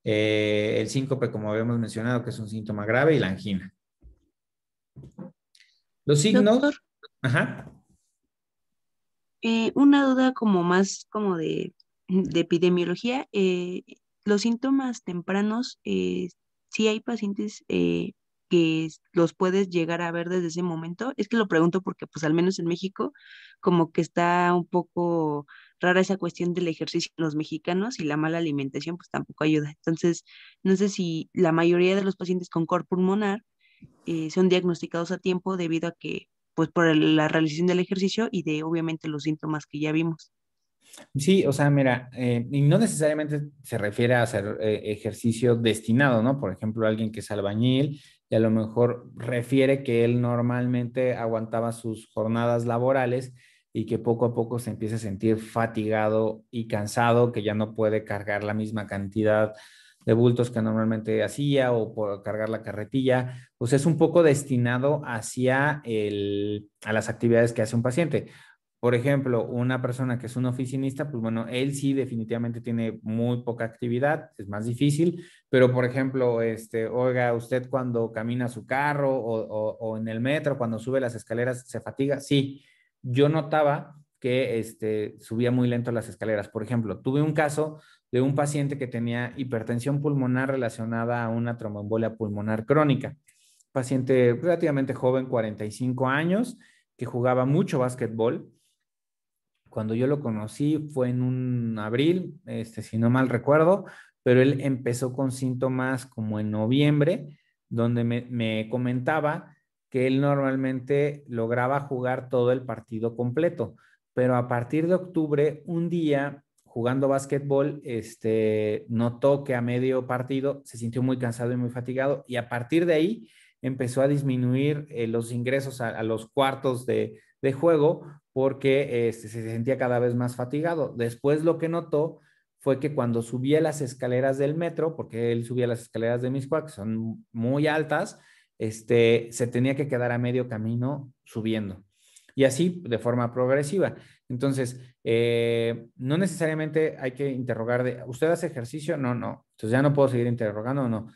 eh, el síncope, como habíamos mencionado, que es un síntoma grave, y la angina. Los signos... Ajá. Eh, una duda como más como de, epidemiología, eh, los síntomas tempranos, si hay pacientes que los puedes llegar a ver desde ese momento? Es que lo pregunto porque pues al menos en México como que está un poco rara esa cuestión del ejercicio en los mexicanos y la mala alimentación pues tampoco ayuda. Entonces, no sé si la mayoría de los pacientes con cor pulmonar eh, son diagnosticados a tiempo debido a que pues por la realización del ejercicio y de obviamente los síntomas que ya vimos. Sí, o sea, mira, eh, y no necesariamente se refiere a hacer eh, ejercicio destinado, ¿no? Por ejemplo, alguien que es albañil y a lo mejor refiere que él normalmente aguantaba sus jornadas laborales y que poco a poco se empieza a sentir fatigado y cansado, que ya no puede cargar la misma cantidad de bultos que normalmente hacía o por cargar la carretilla, pues es un poco destinado hacia el, a las actividades que hace un paciente. Por ejemplo, una persona que es un oficinista, pues bueno, él sí definitivamente tiene muy poca actividad, es más difícil, pero por ejemplo, este, oiga, usted cuando camina su carro o, en el metro, cuando sube las escaleras, se fatiga. Sí, yo notaba que este, subía muy lento las escaleras. Por ejemplo, tuve un caso de un paciente que tenía hipertensión pulmonar relacionada a una tromboembolia pulmonar crónica. Paciente relativamente joven, 45 años, que jugaba mucho básquetbol cuando yo lo conocí fue en un abril, este, si no mal recuerdo, pero él empezó con síntomas como en noviembre, donde me, comentaba que él normalmente lograba jugar todo el partido completo, pero a partir de octubre, un día jugando básquetbol, este, notó que a medio partido se sintió muy cansado y muy fatigado y a partir de ahí empezó a disminuir eh, los ingresos a, los cuartos de, juego porque este, se sentía cada vez más fatigado. Después lo que notó fue que cuando subía las escaleras del metro, porque él subía las escaleras de Miscuac, que son muy altas, este, se tenía que quedar a medio camino subiendo. Y así de forma progresiva. Entonces, eh, no necesariamente hay que interrogar de, ¿usted hace ejercicio? No, no. Entonces ya no puedo seguir interrogando, no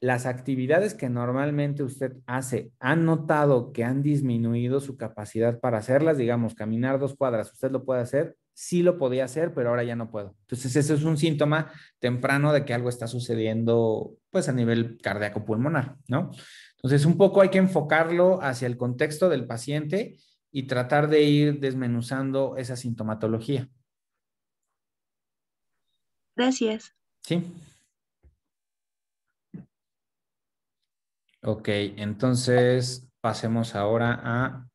las actividades que normalmente usted hace, ¿han notado que han disminuido su capacidad para hacerlas? Digamos, caminar dos cuadras, usted lo puede hacer, sí lo podía hacer, pero ahora ya no puedo. Entonces, ese es un síntoma temprano de que algo está sucediendo, pues a nivel cardíaco pulmonar, ¿no? Entonces, un poco hay que enfocarlo hacia el contexto del paciente y tratar de ir desmenuzando esa sintomatología. Gracias. Sí. Ok, entonces pasemos ahora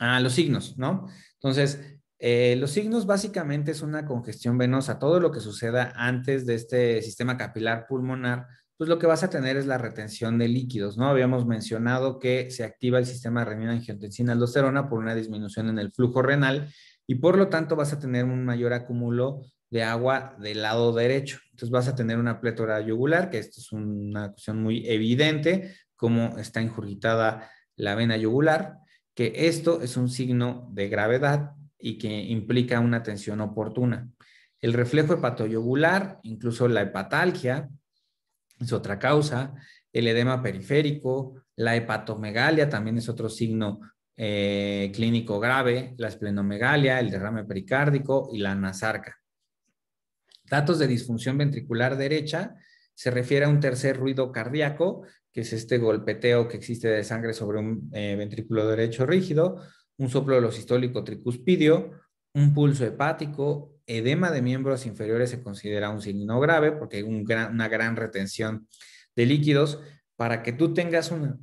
a, los signos, ¿no? Entonces, eh, los signos básicamente es una congestión venosa. Todo lo que suceda antes de este sistema capilar pulmonar, pues lo que vas a tener es la retención de líquidos, ¿no? Habíamos mencionado que se activa el sistema renina-angiotensina-aldosterona por una disminución en el flujo renal y por lo tanto vas a tener un mayor acúmulo de agua del lado derecho. Entonces vas a tener una plétora yugular, que esto es una cuestión muy evidente, cómo está injurgitada la vena yugular, que esto es un signo de gravedad y que implica una tensión oportuna. El reflejo hepatoyugular, incluso la hepatalgia, es otra causa, el edema periférico, la hepatomegalia también es otro signo eh, clínico grave, la esplenomegalia, el derrame pericárdico y la nasarca datos de disfunción ventricular derecha se refiere a un tercer ruido cardíaco, que es este golpeteo que existe de sangre sobre un eh, ventrículo derecho rígido, un soplo de tricuspidio, un pulso hepático, edema de miembros inferiores se considera un signo grave porque hay una gran retención de líquidos. Para que tú tengas una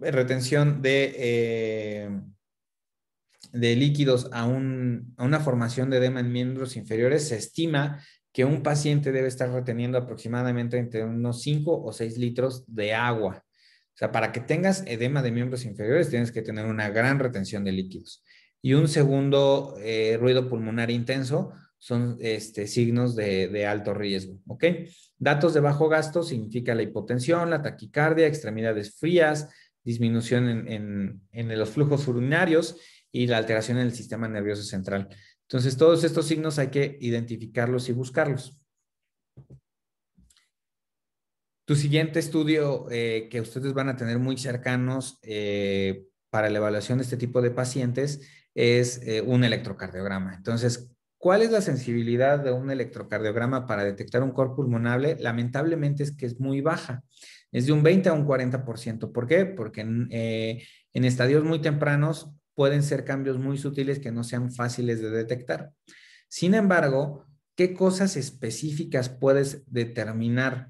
retención de, eh, de líquidos a, a, una formación de edema en miembros inferiores, se estima que un paciente debe estar reteniendo aproximadamente entre unos 5 o 6 litros de agua. O sea, para que tengas edema de miembros inferiores tienes que tener una gran retención de líquidos. Y un segundo eh, ruido pulmonar intenso son este, signos de, alto riesgo, ¿ok? Datos de bajo gasto significa la hipotensión, la taquicardia, extremidades frías, disminución en los flujos urinarios y la alteración en el sistema nervioso central. Entonces, todos estos signos hay que identificarlos y buscarlos. Tu siguiente estudio eh, que ustedes van a tener muy cercanos eh, para la evaluación de este tipo de pacientes es eh, un electrocardiograma. Entonces, ¿cuál es la sensibilidad de un electrocardiograma para detectar un cor pulmonable? Lamentablemente es que es muy baja. Es de un 20 a un 40%. ¿Por qué? Porque en estadios muy tempranos pueden ser cambios muy sutiles que no sean fáciles de detectar. Sin embargo, ¿qué cosas específicas puedes determinar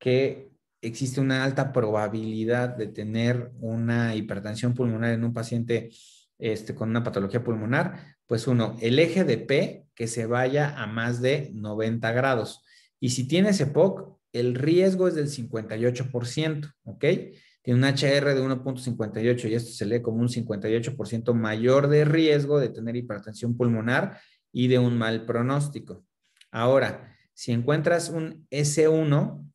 que existe una alta probabilidad de tener una hipertensión pulmonar en un paciente este, con una patología pulmonar? Pues uno, el eje de P que se vaya a más de 90 grados. Y si tienes EPOC, el riesgo es del 58%, ¿ok? tiene un HR de 1.58 y esto se lee como un 58% mayor de riesgo de tener hipertensión pulmonar y de un mal pronóstico. Ahora, si encuentras un S1,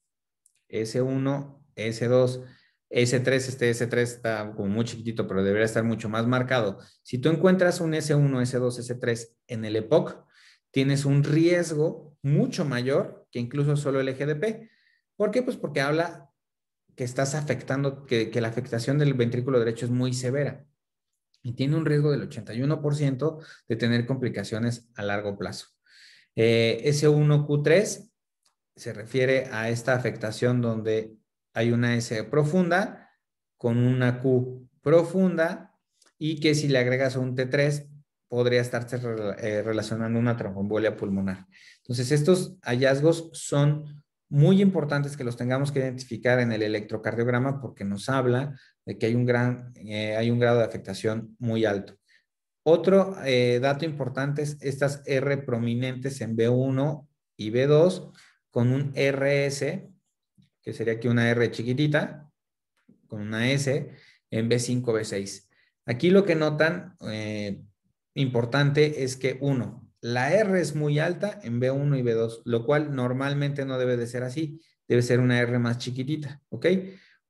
S1, S2, S3, este S3 está como muy chiquitito, pero debería estar mucho más marcado. Si tú encuentras un S1, S2, S3 en el EPOC, tienes un riesgo mucho mayor que incluso solo el EGDP. ¿Por qué? Pues porque habla que estás afectando, que, la afectación del ventrículo derecho es muy severa y tiene un riesgo del 81% de tener complicaciones a largo plazo. Eh, S1Q3 se refiere a esta afectación donde hay una S profunda con una Q profunda y que si le agregas un T3 podría estarse eh, relacionando una tromboembolia pulmonar. Entonces, estos hallazgos son muy importantes que los tengamos que identificar en el electrocardiograma porque nos habla de que hay un, gran, eh, hay un grado de afectación muy alto. Otro eh, dato importante es estas R prominentes en B1 y B2 con un RS, que sería aquí una R chiquitita, con una S en B5, B6. Aquí lo que notan eh, importante es que uno, la R es muy alta en B1 y B2, lo cual normalmente no debe de ser así, debe ser una R más chiquitita, ¿ok?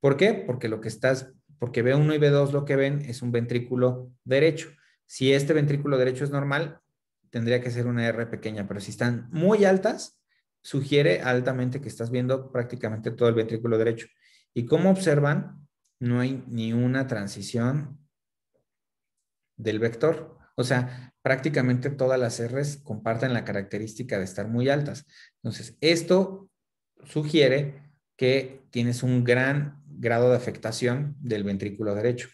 ¿Por qué? Porque lo que estás, porque B1 y B2 lo que ven es un ventrículo derecho. Si este ventrículo derecho es normal, tendría que ser una R pequeña, pero si están muy altas, sugiere altamente que estás viendo prácticamente todo el ventrículo derecho. Y como observan, no hay ni una transición del vector. O sea, prácticamente todas las Rs comparten la característica de estar muy altas. Entonces, esto sugiere que tienes un gran grado de afectación del ventrículo derecho.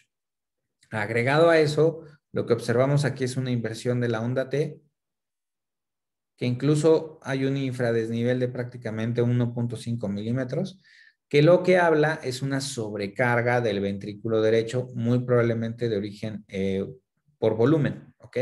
Agregado a eso, lo que observamos aquí es una inversión de la onda T, que incluso hay un infradesnivel de prácticamente 1.5 milímetros, que lo que habla es una sobrecarga del ventrículo derecho, muy probablemente de origen eh, por volumen, ¿ok?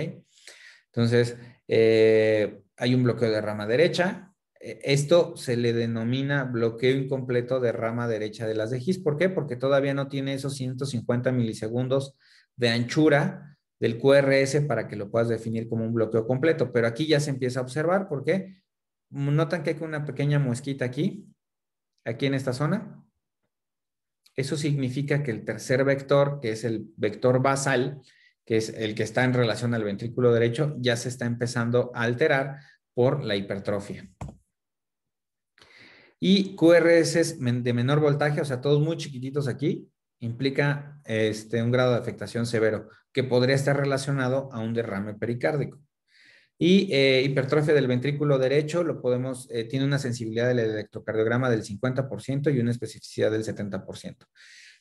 Entonces, eh, hay un bloqueo de rama derecha. E, esto se le denomina bloqueo incompleto de rama derecha de las de ¿Por qué? Porque todavía no tiene esos 150 milisegundos de anchura del QRS para que lo puedas definir como un bloqueo completo. Pero aquí ya se empieza a observar. ¿Por qué? Notan que hay una pequeña mosquita aquí, aquí en esta zona. Eso significa que el tercer vector, que es el vector basal, que es el que está en relación al ventrículo derecho, ya se está empezando a alterar por la hipertrofia. Y QRS de menor voltaje, o sea, todos muy chiquititos aquí, implica este, un grado de afectación severo que podría estar relacionado a un derrame pericárdico. Y eh, hipertrofia del ventrículo derecho, lo podemos, eh, tiene una sensibilidad del electrocardiograma del 50% y una especificidad del 70%.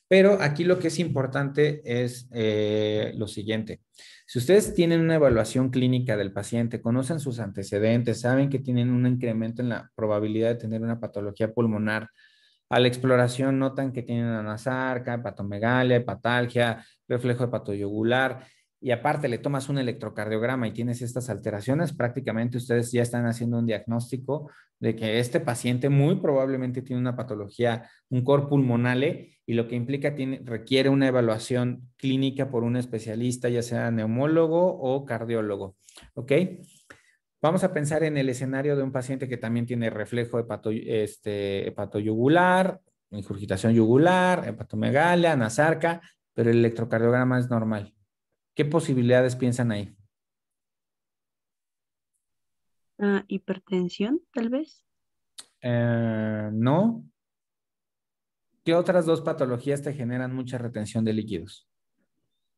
Pero aquí lo que es importante es eh, lo siguiente. Si ustedes tienen una evaluación clínica del paciente, conocen sus antecedentes, saben que tienen un incremento en la probabilidad de tener una patología pulmonar, a la exploración notan que tienen anasarca, hepatomegalia, hepatalgia, reflejo hepatoyogular, y aparte le tomas un electrocardiograma y tienes estas alteraciones, prácticamente ustedes ya están haciendo un diagnóstico de que este paciente muy probablemente tiene una patología, un cor pulmonale, y lo que implica tiene, requiere una evaluación clínica por un especialista, ya sea neumólogo o cardiólogo. ¿Ok? Vamos a pensar en el escenario de un paciente que también tiene reflejo hepato, este, hepatoyugular, injurgitación yugular, hepatomegalia, nasarca, pero el electrocardiograma es normal. ¿Qué posibilidades piensan ahí? Ah, hipertensión, tal vez. Eh, no, ¿Qué otras dos patologías te generan mucha retención de líquidos?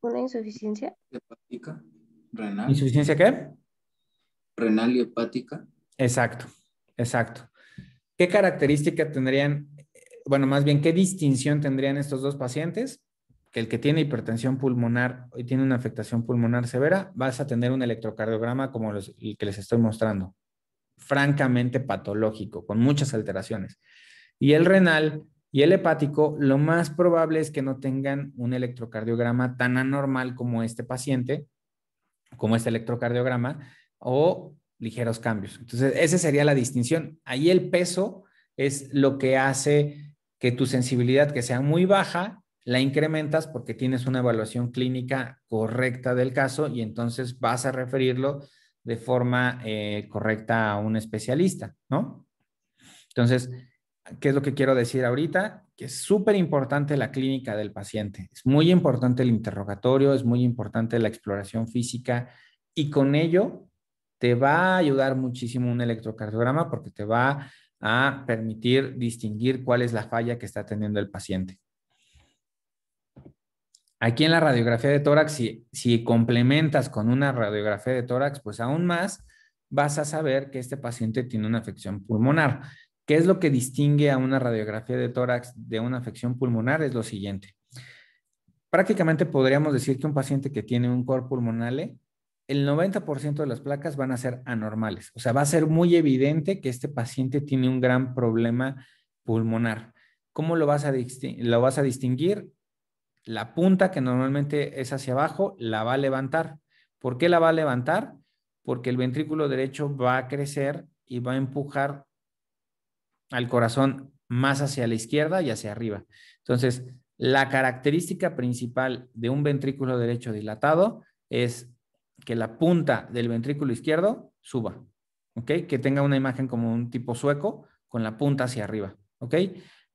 Una insuficiencia. Hepática, renal. ¿Insuficiencia qué? Renal y hepática. Exacto, exacto. ¿Qué característica tendrían, bueno, más bien, qué distinción tendrían estos dos pacientes? Que el que tiene hipertensión pulmonar y tiene una afectación pulmonar severa, vas a tener un electrocardiograma como el que les estoy mostrando, francamente patológico, con muchas alteraciones. Y el renal, y el hepático, lo más probable es que no tengan un electrocardiograma tan anormal como este paciente, como este electrocardiograma, o ligeros cambios. Entonces, esa sería la distinción. Ahí el peso es lo que hace que tu sensibilidad, que sea muy baja, la incrementas porque tienes una evaluación clínica correcta del caso y entonces vas a referirlo de forma eh, correcta a un especialista, ¿no? Entonces, ¿Qué es lo que quiero decir ahorita? Que es súper importante la clínica del paciente. Es muy importante el interrogatorio, es muy importante la exploración física y con ello te va a ayudar muchísimo un electrocardiograma porque te va a permitir distinguir cuál es la falla que está teniendo el paciente. Aquí en la radiografía de tórax, si, si, complementas con una radiografía de tórax, pues aún más vas a saber que este paciente tiene una afección pulmonar. ¿Qué es lo que distingue a una radiografía de tórax de una afección pulmonar? Es lo siguiente. Prácticamente podríamos decir que un paciente que tiene un cor pulmonale, el 90% de las placas van a ser anormales. O sea, va a ser muy evidente que este paciente tiene un gran problema pulmonar. ¿Cómo lo vas a, lo vas a distinguir? La punta que normalmente es hacia abajo la va a levantar. ¿Por qué la va a levantar? Porque el ventrículo derecho va a crecer y va a empujar al corazón más hacia la izquierda y hacia arriba. Entonces, la característica principal de un ventrículo derecho dilatado es que la punta del ventrículo izquierdo suba, ¿ok? Que tenga una imagen como un tipo sueco con la punta hacia arriba, ¿ok?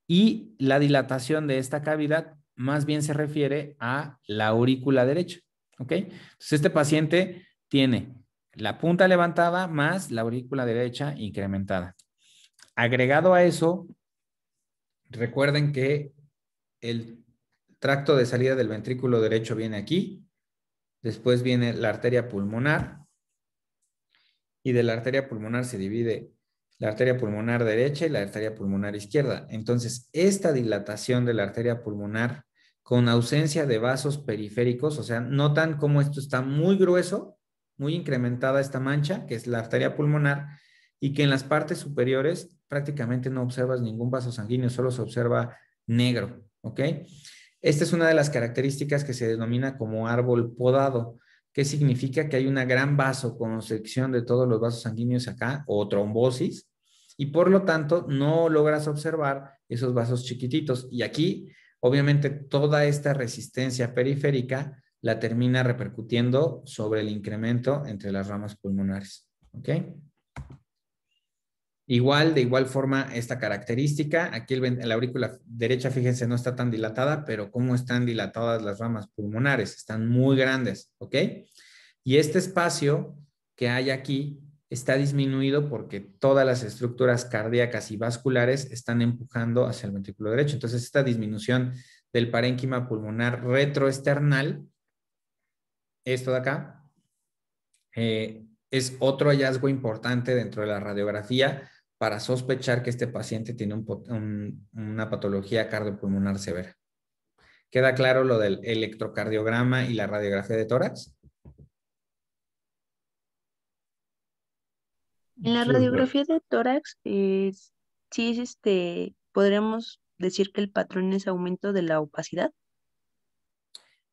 Y la dilatación de esta cavidad más bien se refiere a la aurícula derecha, ¿ok? Entonces, este paciente tiene la punta levantada más la aurícula derecha incrementada. Agregado a eso, recuerden que el tracto de salida del ventrículo derecho viene aquí, después viene la arteria pulmonar y de la arteria pulmonar se divide la arteria pulmonar derecha y la arteria pulmonar izquierda. Entonces, esta dilatación de la arteria pulmonar con ausencia de vasos periféricos, o sea, notan cómo esto está muy grueso, muy incrementada esta mancha, que es la arteria pulmonar, y que en las partes superiores prácticamente no observas ningún vaso sanguíneo, solo se observa negro, ¿ok? Esta es una de las características que se denomina como árbol podado, que significa que hay una gran vasoconstricción de todos los vasos sanguíneos acá, o trombosis, y por lo tanto no logras observar esos vasos chiquititos. Y aquí, obviamente, toda esta resistencia periférica la termina repercutiendo sobre el incremento entre las ramas pulmonares, ¿ok? Igual, de igual forma, esta característica, aquí la aurícula derecha, fíjense, no está tan dilatada, pero cómo están dilatadas las ramas pulmonares, están muy grandes, ¿ok? Y este espacio que hay aquí está disminuido porque todas las estructuras cardíacas y vasculares están empujando hacia el ventrículo derecho. Entonces, esta disminución del parénquima pulmonar retroesternal, esto de acá, eh, es otro hallazgo importante dentro de la radiografía para sospechar que este paciente tiene una patología cardiopulmonar severa. ¿Queda claro lo del electrocardiograma y la radiografía de tórax? En la radiografía de tórax, sí este, podríamos decir que el patrón es aumento de la opacidad.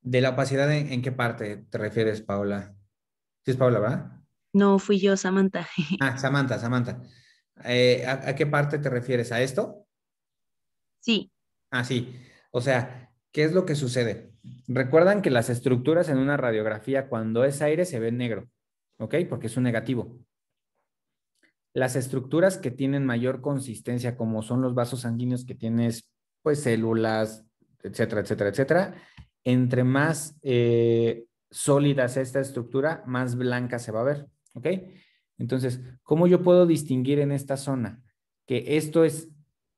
¿De la opacidad en, qué parte te refieres, paola Sí, es Paola, ¿verdad? No, fui yo, Samantha. [LAUGHS] Ah, Samantha, Samantha. Eh, ¿a, qué parte te refieres? ¿A esto? Sí. Ah, sí. O sea, ¿qué es lo que sucede? Recuerdan que las estructuras en una radiografía, cuando es aire, se ven negro, ¿ok? Porque es un negativo. Las estructuras que tienen mayor consistencia, como son los vasos sanguíneos que tienes, pues células, etcétera, etcétera, etcétera, entre más eh, sólidas esta estructura, más blanca se va a ver, ¿ok? Entonces, ¿cómo yo puedo distinguir en esta zona que esto es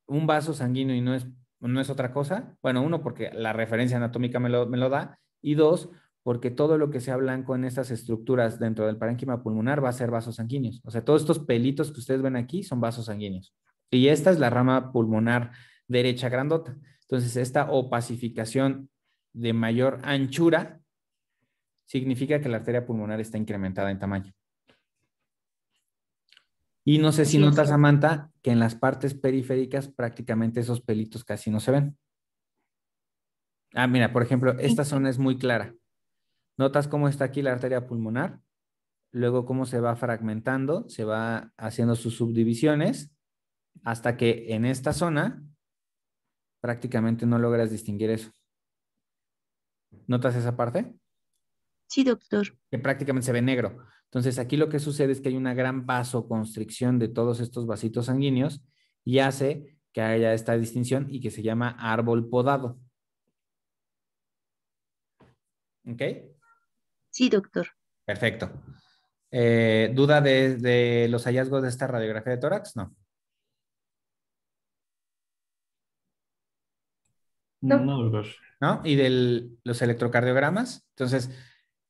un vaso sanguíneo y no es, no es otra cosa? Bueno, uno, porque la referencia anatómica me lo, me lo da, y dos, porque todo lo que sea blanco en estas estructuras dentro del parénquima pulmonar va a ser vasos sanguíneos. O sea, todos estos pelitos que ustedes ven aquí son vasos sanguíneos. Y esta es la rama pulmonar derecha grandota. Entonces, esta opacificación de mayor anchura significa que la arteria pulmonar está incrementada en tamaño. Y no sé si notas, Samantha, que en las partes periféricas prácticamente esos pelitos casi no se ven. Ah, mira, por ejemplo, esta zona es muy clara. ¿Notas cómo está aquí la arteria pulmonar? Luego cómo se va fragmentando, se va haciendo sus subdivisiones, hasta que en esta zona prácticamente no logras distinguir eso. ¿Notas esa parte? Sí, doctor. Que prácticamente se ve negro. Entonces, aquí lo que sucede es que hay una gran vasoconstricción de todos estos vasitos sanguíneos y hace que haya esta distinción y que se llama árbol podado. ¿Ok? Sí, doctor. Perfecto. Eh, ¿Duda de, los hallazgos de esta radiografía de tórax? No. No, no, ¿No? ¿Y de los electrocardiogramas? Entonces,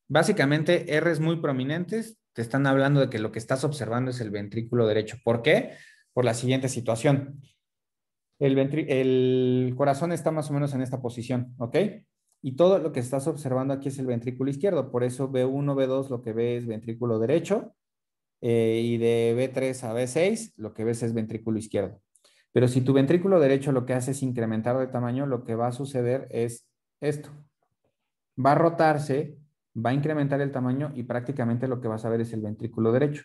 Básicamente, Rs muy prominentes te están hablando de que lo que estás observando es el ventrículo derecho. ¿Por qué? Por la siguiente situación. El, el corazón está más o menos en esta posición, ¿ok? Y todo lo que estás observando aquí es el ventrículo izquierdo. Por eso B1, B2 lo que ves es ventrículo derecho. Eh, y de B3 a B6 lo que ves es ventrículo izquierdo. Pero si tu ventrículo derecho lo que hace es incrementar de tamaño, lo que va a suceder es esto. Va a rotarse va a incrementar el tamaño y prácticamente lo que vas a ver es el ventrículo derecho.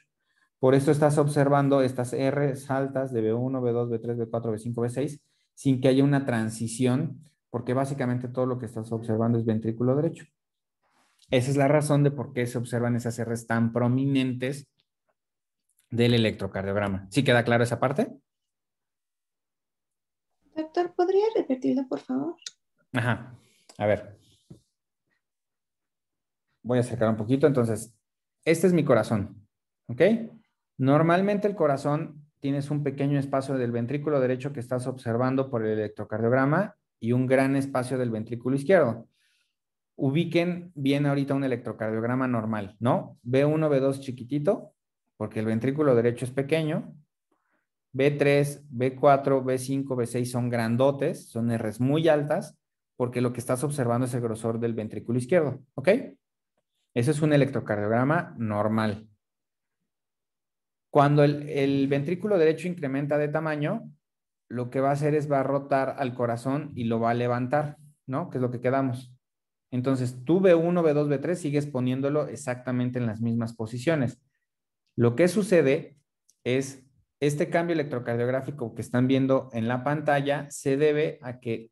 Por eso estás observando estas R altas de B1, B2, B3, B4, B5, B6, sin que haya una transición, porque básicamente todo lo que estás observando es ventrículo derecho. Esa es la razón de por qué se observan esas R tan prominentes del electrocardiograma. ¿Sí queda claro esa parte? Doctor, ¿podría repetirlo, por favor? Ajá. A ver, voy a acercar un poquito. Entonces, este es mi corazón, ¿ok? Normalmente el corazón tienes un pequeño espacio del ventrículo derecho que estás observando por el electrocardiograma y un gran espacio del ventrículo izquierdo. Ubiquen bien ahorita un electrocardiograma normal, ¿no? B1, B2 chiquitito, porque el ventrículo derecho es pequeño. B3, B4, B5, B6 son grandotes, son Rs muy altas, porque lo que estás observando es el grosor del ventrículo izquierdo, ¿ok? Ese es un electrocardiograma normal. Cuando el, ventrículo derecho incrementa de tamaño, lo que va a hacer es va a rotar al corazón y lo va a levantar, ¿no? Que es lo que quedamos. Entonces, tú B1, B2, B3 sigues poniéndolo exactamente en las mismas posiciones. Lo que sucede es este cambio electrocardiográfico que están viendo en la pantalla se debe a que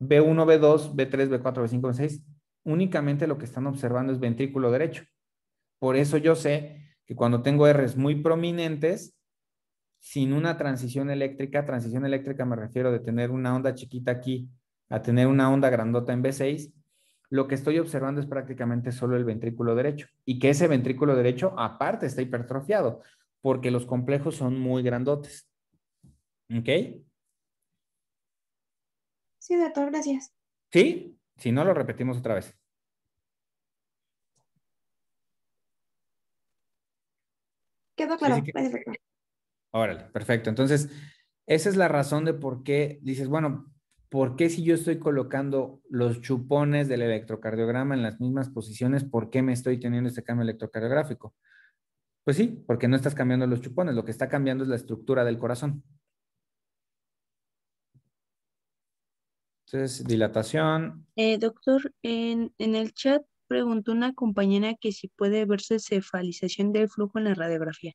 B1, B2, B3, B4, B5, B6 únicamente lo que están observando es ventrículo derecho. Por eso yo sé que cuando tengo Rs muy prominentes, sin una transición eléctrica, transición eléctrica me refiero de tener una onda chiquita aquí a tener una onda grandota en B6, lo que estoy observando es prácticamente solo el ventrículo derecho y que ese ventrículo derecho aparte está hipertrofiado porque los complejos son muy grandotes. ¿Ok? Sí, doctor, gracias. ¿Sí? Si no, lo repetimos otra vez. Quedó claro. Órale, perfecto. Entonces, esa es la razón de por qué dices, bueno, ¿por qué si yo estoy colocando los chupones del electrocardiograma en las mismas posiciones, por qué me estoy teniendo este cambio electrocardiográfico? Pues sí, porque no estás cambiando los chupones, lo que está cambiando es la estructura del corazón. dilatación. Eh, doctor, en, el chat preguntó una compañera que si puede verse cefalización del flujo en la radiografía.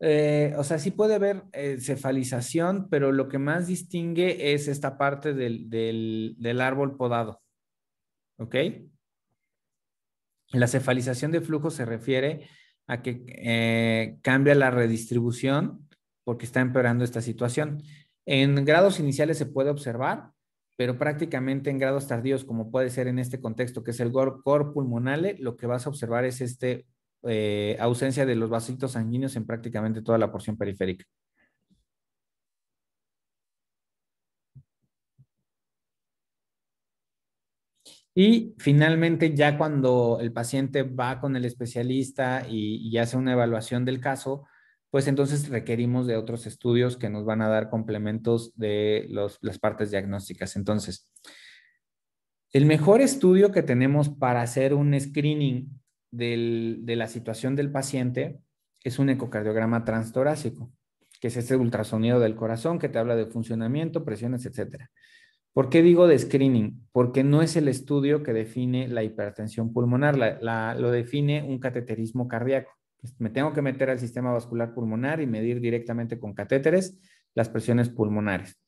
Eh, o sea, sí puede haber eh, cefalización, pero lo que más distingue es esta parte del, árbol podado. ¿Ok? La cefalización de flujo se refiere a que cambia la redistribución porque está empeorando esta situación. En grados iniciales se puede observar, pero prácticamente en grados tardíos, como puede ser en este contexto, que es el cor pulmonale, lo que vas a observar es esta eh, ausencia de los vasitos sanguíneos en prácticamente toda la porción periférica. Y finalmente, ya cuando el paciente va con el especialista y hace una evaluación del caso, pues entonces requerimos de otros estudios que nos van a dar complementos de las partes diagnósticas. Entonces, el mejor estudio que tenemos para hacer un screening de la situación del paciente es un ecocardiograma transtorácico, que es este ultrasonido del corazón que te habla de funcionamiento, presiones, etc. ¿Por qué digo de screening? Porque no es el estudio que define la hipertensión pulmonar, lo define un cateterismo cardíaco. Pues, me tengo que meter al sistema vascular pulmonar y medir directamente con catéteres las presiones pulmonares.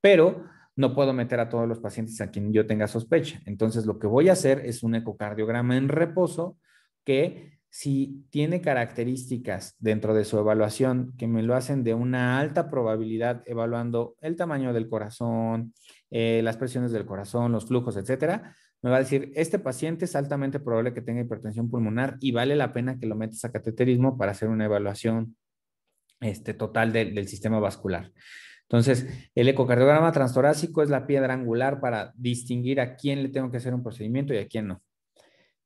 Pero no puedo meter a todos los pacientes a quien yo tenga sospecha. Entonces, lo que voy a hacer es un ecocardiograma en reposo que si tiene características dentro de su evaluación que me lo hacen de una alta probabilidad evaluando el tamaño del corazón, eh, las presiones del corazón, los flujos, etcétera, me va a decir, este paciente es altamente probable que tenga hipertensión pulmonar y vale la pena que lo metas a cateterismo para hacer una evaluación este, total del sistema vascular. Entonces, el ecocardiograma transtorácico es la piedra angular para distinguir a quién le tengo que hacer un procedimiento y a quién no.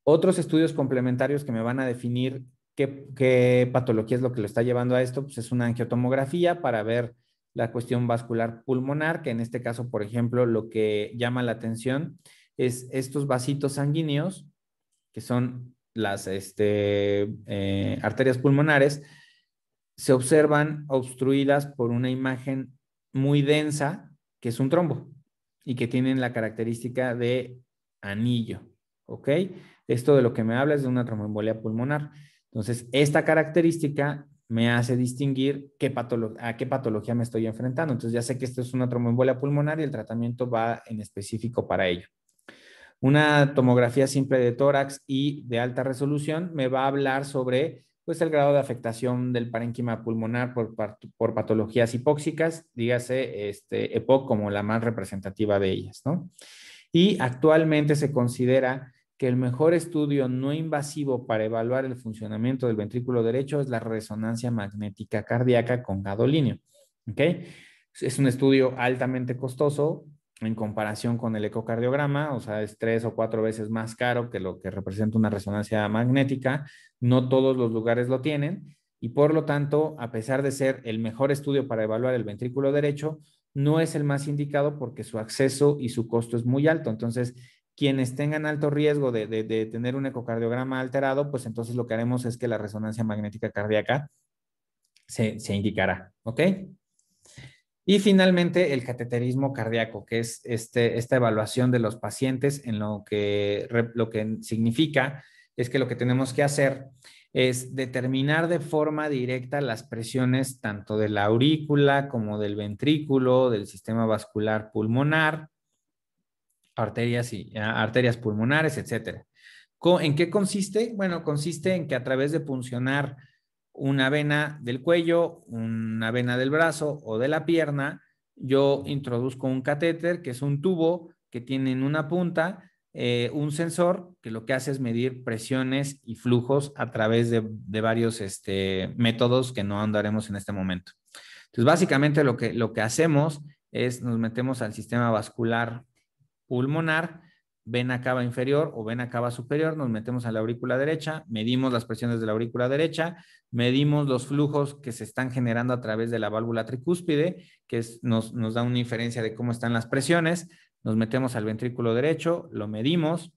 Otros estudios complementarios que me van a definir qué, qué patología es lo que lo está llevando a esto, pues es una angiotomografía para ver la cuestión vascular pulmonar, que en este caso, por ejemplo, lo que llama la atención es estos vasitos sanguíneos, que son las este, eh, arterias pulmonares, se observan obstruidas por una imagen muy densa, que es un trombo, y que tienen la característica de anillo, ¿ok? Esto de lo que me habla es de una tromboembolia pulmonar. Entonces, esta característica me hace distinguir qué a qué patología me estoy enfrentando. Entonces ya sé que esto es una tromboembolia pulmonar y el tratamiento va en específico para ello. Una tomografía simple de tórax y de alta resolución me va a hablar sobre pues, el grado de afectación del parénquima pulmonar por, patologías hipóxicas, dígase este, EPOC como la más representativa de ellas. Y actualmente se considera que el mejor estudio no invasivo para evaluar el funcionamiento del ventrículo derecho es la resonancia magnética cardíaca con gadolinio. ¿Ok? Es un estudio altamente costoso en comparación con el ecocardiograma, o sea, es tres o cuatro veces más caro que lo que representa una resonancia magnética. No todos los lugares lo tienen y por lo tanto, a pesar de ser el mejor estudio para evaluar el ventrículo derecho, no es el más indicado porque su acceso y su costo es muy alto. Entonces, quienes tengan alto riesgo de, tener un ecocardiograma alterado, pues entonces lo que haremos es que la resonancia magnética cardíaca se, indicará, ¿ok? Y finalmente, el cateterismo cardíaco, que es este, esta evaluación de los pacientes en lo que, lo que significa es que lo que tenemos que hacer es determinar de forma directa las presiones tanto de la aurícula como del ventrículo, del sistema vascular pulmonar, arterias, y, ah, arterias pulmonares, etcétera. ¿En qué consiste? Bueno, consiste en que a través de puncionar una vena del cuello, una vena del brazo o de la pierna, yo introduzco un catéter, que es un tubo que tiene en una punta eh, un sensor que lo que hace es medir presiones y flujos a través de, varios este, métodos que no andaremos en este momento. Entonces, básicamente lo que, lo que hacemos es nos metemos al sistema vascular pulmonar, vena cava inferior o vena cava superior, nos metemos a la aurícula derecha, medimos las presiones de la aurícula derecha, medimos los flujos que se están generando a través de la válvula tricúspide, que nos, da una inferencia de cómo están las presiones, nos metemos al ventrículo derecho, lo medimos,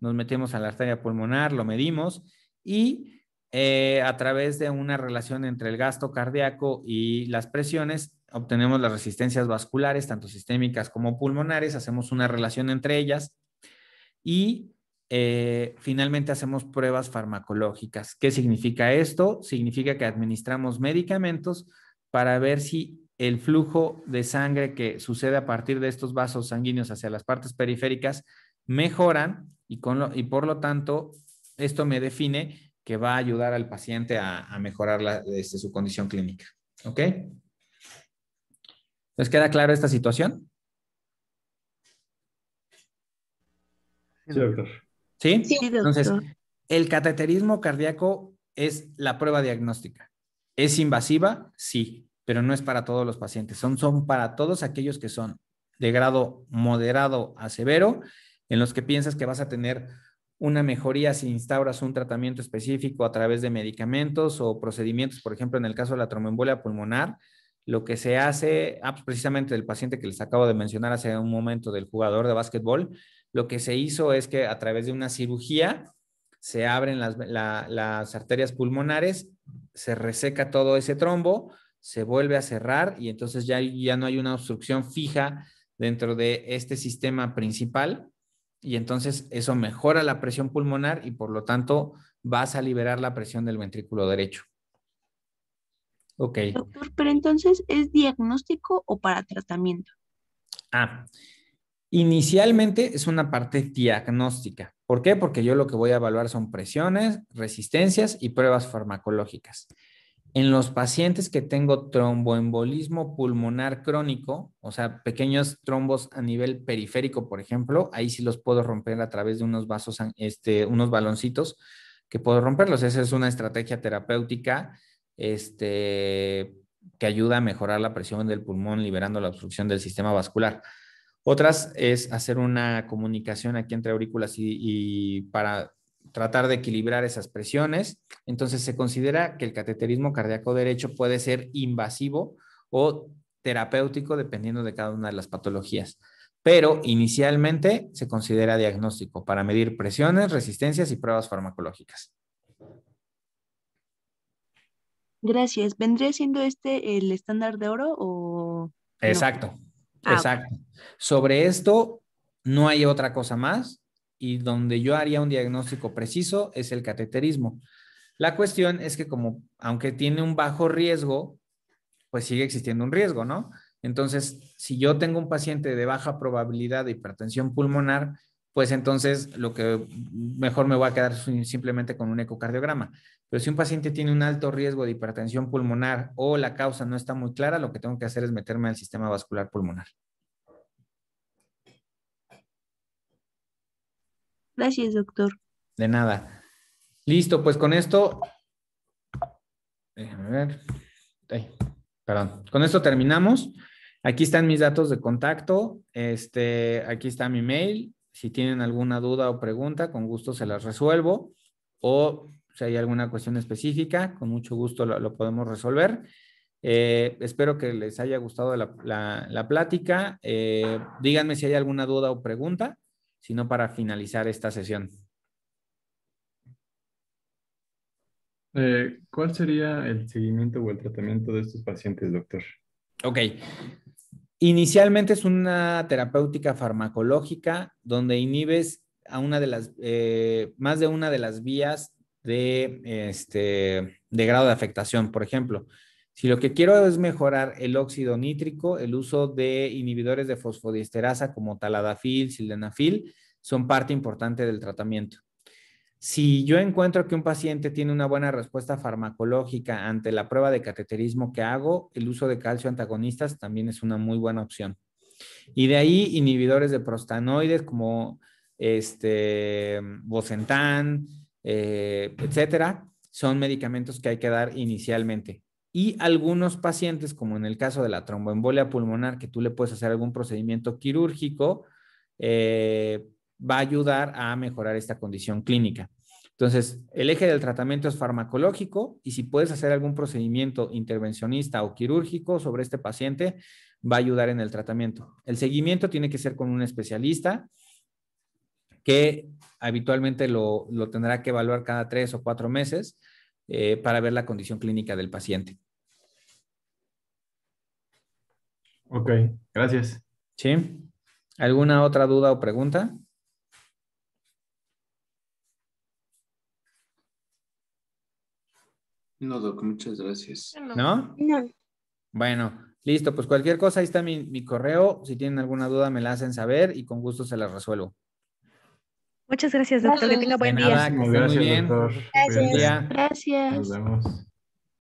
nos metemos a la arteria pulmonar, lo medimos y eh, a través de una relación entre el gasto cardíaco y las presiones, obtenemos las resistencias vasculares, tanto sistémicas como pulmonares, hacemos una relación entre ellas y eh, finalmente hacemos pruebas farmacológicas. ¿Qué significa esto? Significa que administramos medicamentos para ver si el flujo de sangre que sucede a partir de estos vasos sanguíneos hacia las partes periféricas mejoran y, por lo tanto esto me define que va a ayudar al paciente a, mejorar este, su condición clínica. ¿Ok? ¿Les queda clara esta situación? Sí, doctor. ¿Sí? sí doctor. Entonces, el cateterismo cardíaco es la prueba diagnóstica. ¿Es invasiva? Sí, pero no es para todos los pacientes. Son, son para todos aquellos que son de grado moderado a severo, en los que piensas que vas a tener una mejoría si instauras un tratamiento específico a través de medicamentos o procedimientos, por ejemplo, en el caso de la tromboembolia pulmonar, lo que se hace, ah, pues, precisamente del paciente que les acabo de mencionar hace un momento, del jugador de básquetbol, lo que se hizo es que a través de una cirugía se abren las, las arterias pulmonares, se reseca todo ese trombo, se vuelve a cerrar y entonces ya, ya no hay una obstrucción fija dentro de este sistema principal y entonces eso mejora la presión pulmonar y por lo tanto vas a liberar la presión del ventrículo derecho. Ok. Doctor, pero entonces, ¿es diagnóstico o para tratamiento? Ah, inicialmente es una parte diagnóstica. ¿Por qué? Porque yo lo que voy a evaluar son presiones, resistencias y pruebas farmacológicas. En los pacientes que tengo tromboembolismo pulmonar crónico, o sea, pequeños trombos a nivel periférico, por ejemplo, ahí sí los puedo romper a través de unos vasos, este, unos baloncitos que puedo romperlos. Esa es una estrategia terapéutica este, que ayuda a mejorar la presión del pulmón liberando la obstrucción del sistema vascular. Otras es hacer una comunicación aquí entre aurículas y, y para tratar de equilibrar esas presiones. Entonces se considera que el cateterismo cardíaco derecho puede ser invasivo o terapéutico dependiendo de cada una de las patologías. Pero inicialmente se considera diagnóstico para medir presiones, resistencias y pruebas farmacológicas. Gracias. ¿Vendría siendo este el estándar de oro o...? Exacto, ah, exacto. Sobre esto no hay otra cosa más y donde yo haría un diagnóstico preciso es el cateterismo. La cuestión es que como, aunque tiene un bajo riesgo, pues sigue existiendo un riesgo, ¿no? Entonces, si yo tengo un paciente de baja probabilidad de hipertensión pulmonar, pues entonces lo que mejor me va a quedar simplemente con un ecocardiograma. Pero si un paciente tiene un alto riesgo de hipertensión pulmonar o la causa no está muy clara, lo que tengo que hacer es meterme al sistema vascular pulmonar. Gracias, doctor. De nada. Listo, pues con esto. Déjame ver. perdón. Con esto terminamos. Aquí están mis datos de contacto. Este, aquí está mi mail. Si tienen alguna duda o pregunta, con gusto se las resuelvo. O si hay alguna cuestión específica, con mucho gusto lo, podemos resolver. Eh, espero que les haya gustado la, plática. Eh, díganme si hay alguna duda o pregunta, sino para finalizar esta sesión. Eh, ¿Cuál sería el seguimiento o el tratamiento de estos pacientes, doctor? Ok, Inicialmente es una terapéutica farmacológica donde inhibes a una de las, eh, más de una de las vías de, este, de grado de afectación. Por ejemplo, si lo que quiero es mejorar el óxido nítrico, el uso de inhibidores de fosfodiesterasa como taladafil, sildenafil, son parte importante del tratamiento. Si yo encuentro que un paciente tiene una buena respuesta farmacológica ante la prueba de cateterismo que hago, el uso de calcio antagonistas también es una muy buena opción. Y de ahí inhibidores de prostanoides como este, Bosentan, eh, etcétera, son medicamentos que hay que dar inicialmente. Y algunos pacientes, como en el caso de la tromboembolia pulmonar, que tú le puedes hacer algún procedimiento quirúrgico, eh, va a ayudar a mejorar esta condición clínica. Entonces, el eje del tratamiento es farmacológico y si puedes hacer algún procedimiento intervencionista o quirúrgico sobre este paciente, va a ayudar en el tratamiento. El seguimiento tiene que ser con un especialista que habitualmente lo, tendrá que evaluar cada tres o cuatro meses eh, para ver la condición clínica del paciente. Ok, gracias. ¿Sí? ¿Alguna otra duda o pregunta? No, Doc, muchas gracias. ¿No? No. Bueno, listo, pues cualquier cosa, ahí está mi, correo. Si tienen alguna duda, me la hacen saber y con gusto se la resuelvo. Muchas gracias, doctor. Que tenga buen día. gracias, muy bien. Gracias. Gracias. Nos vemos.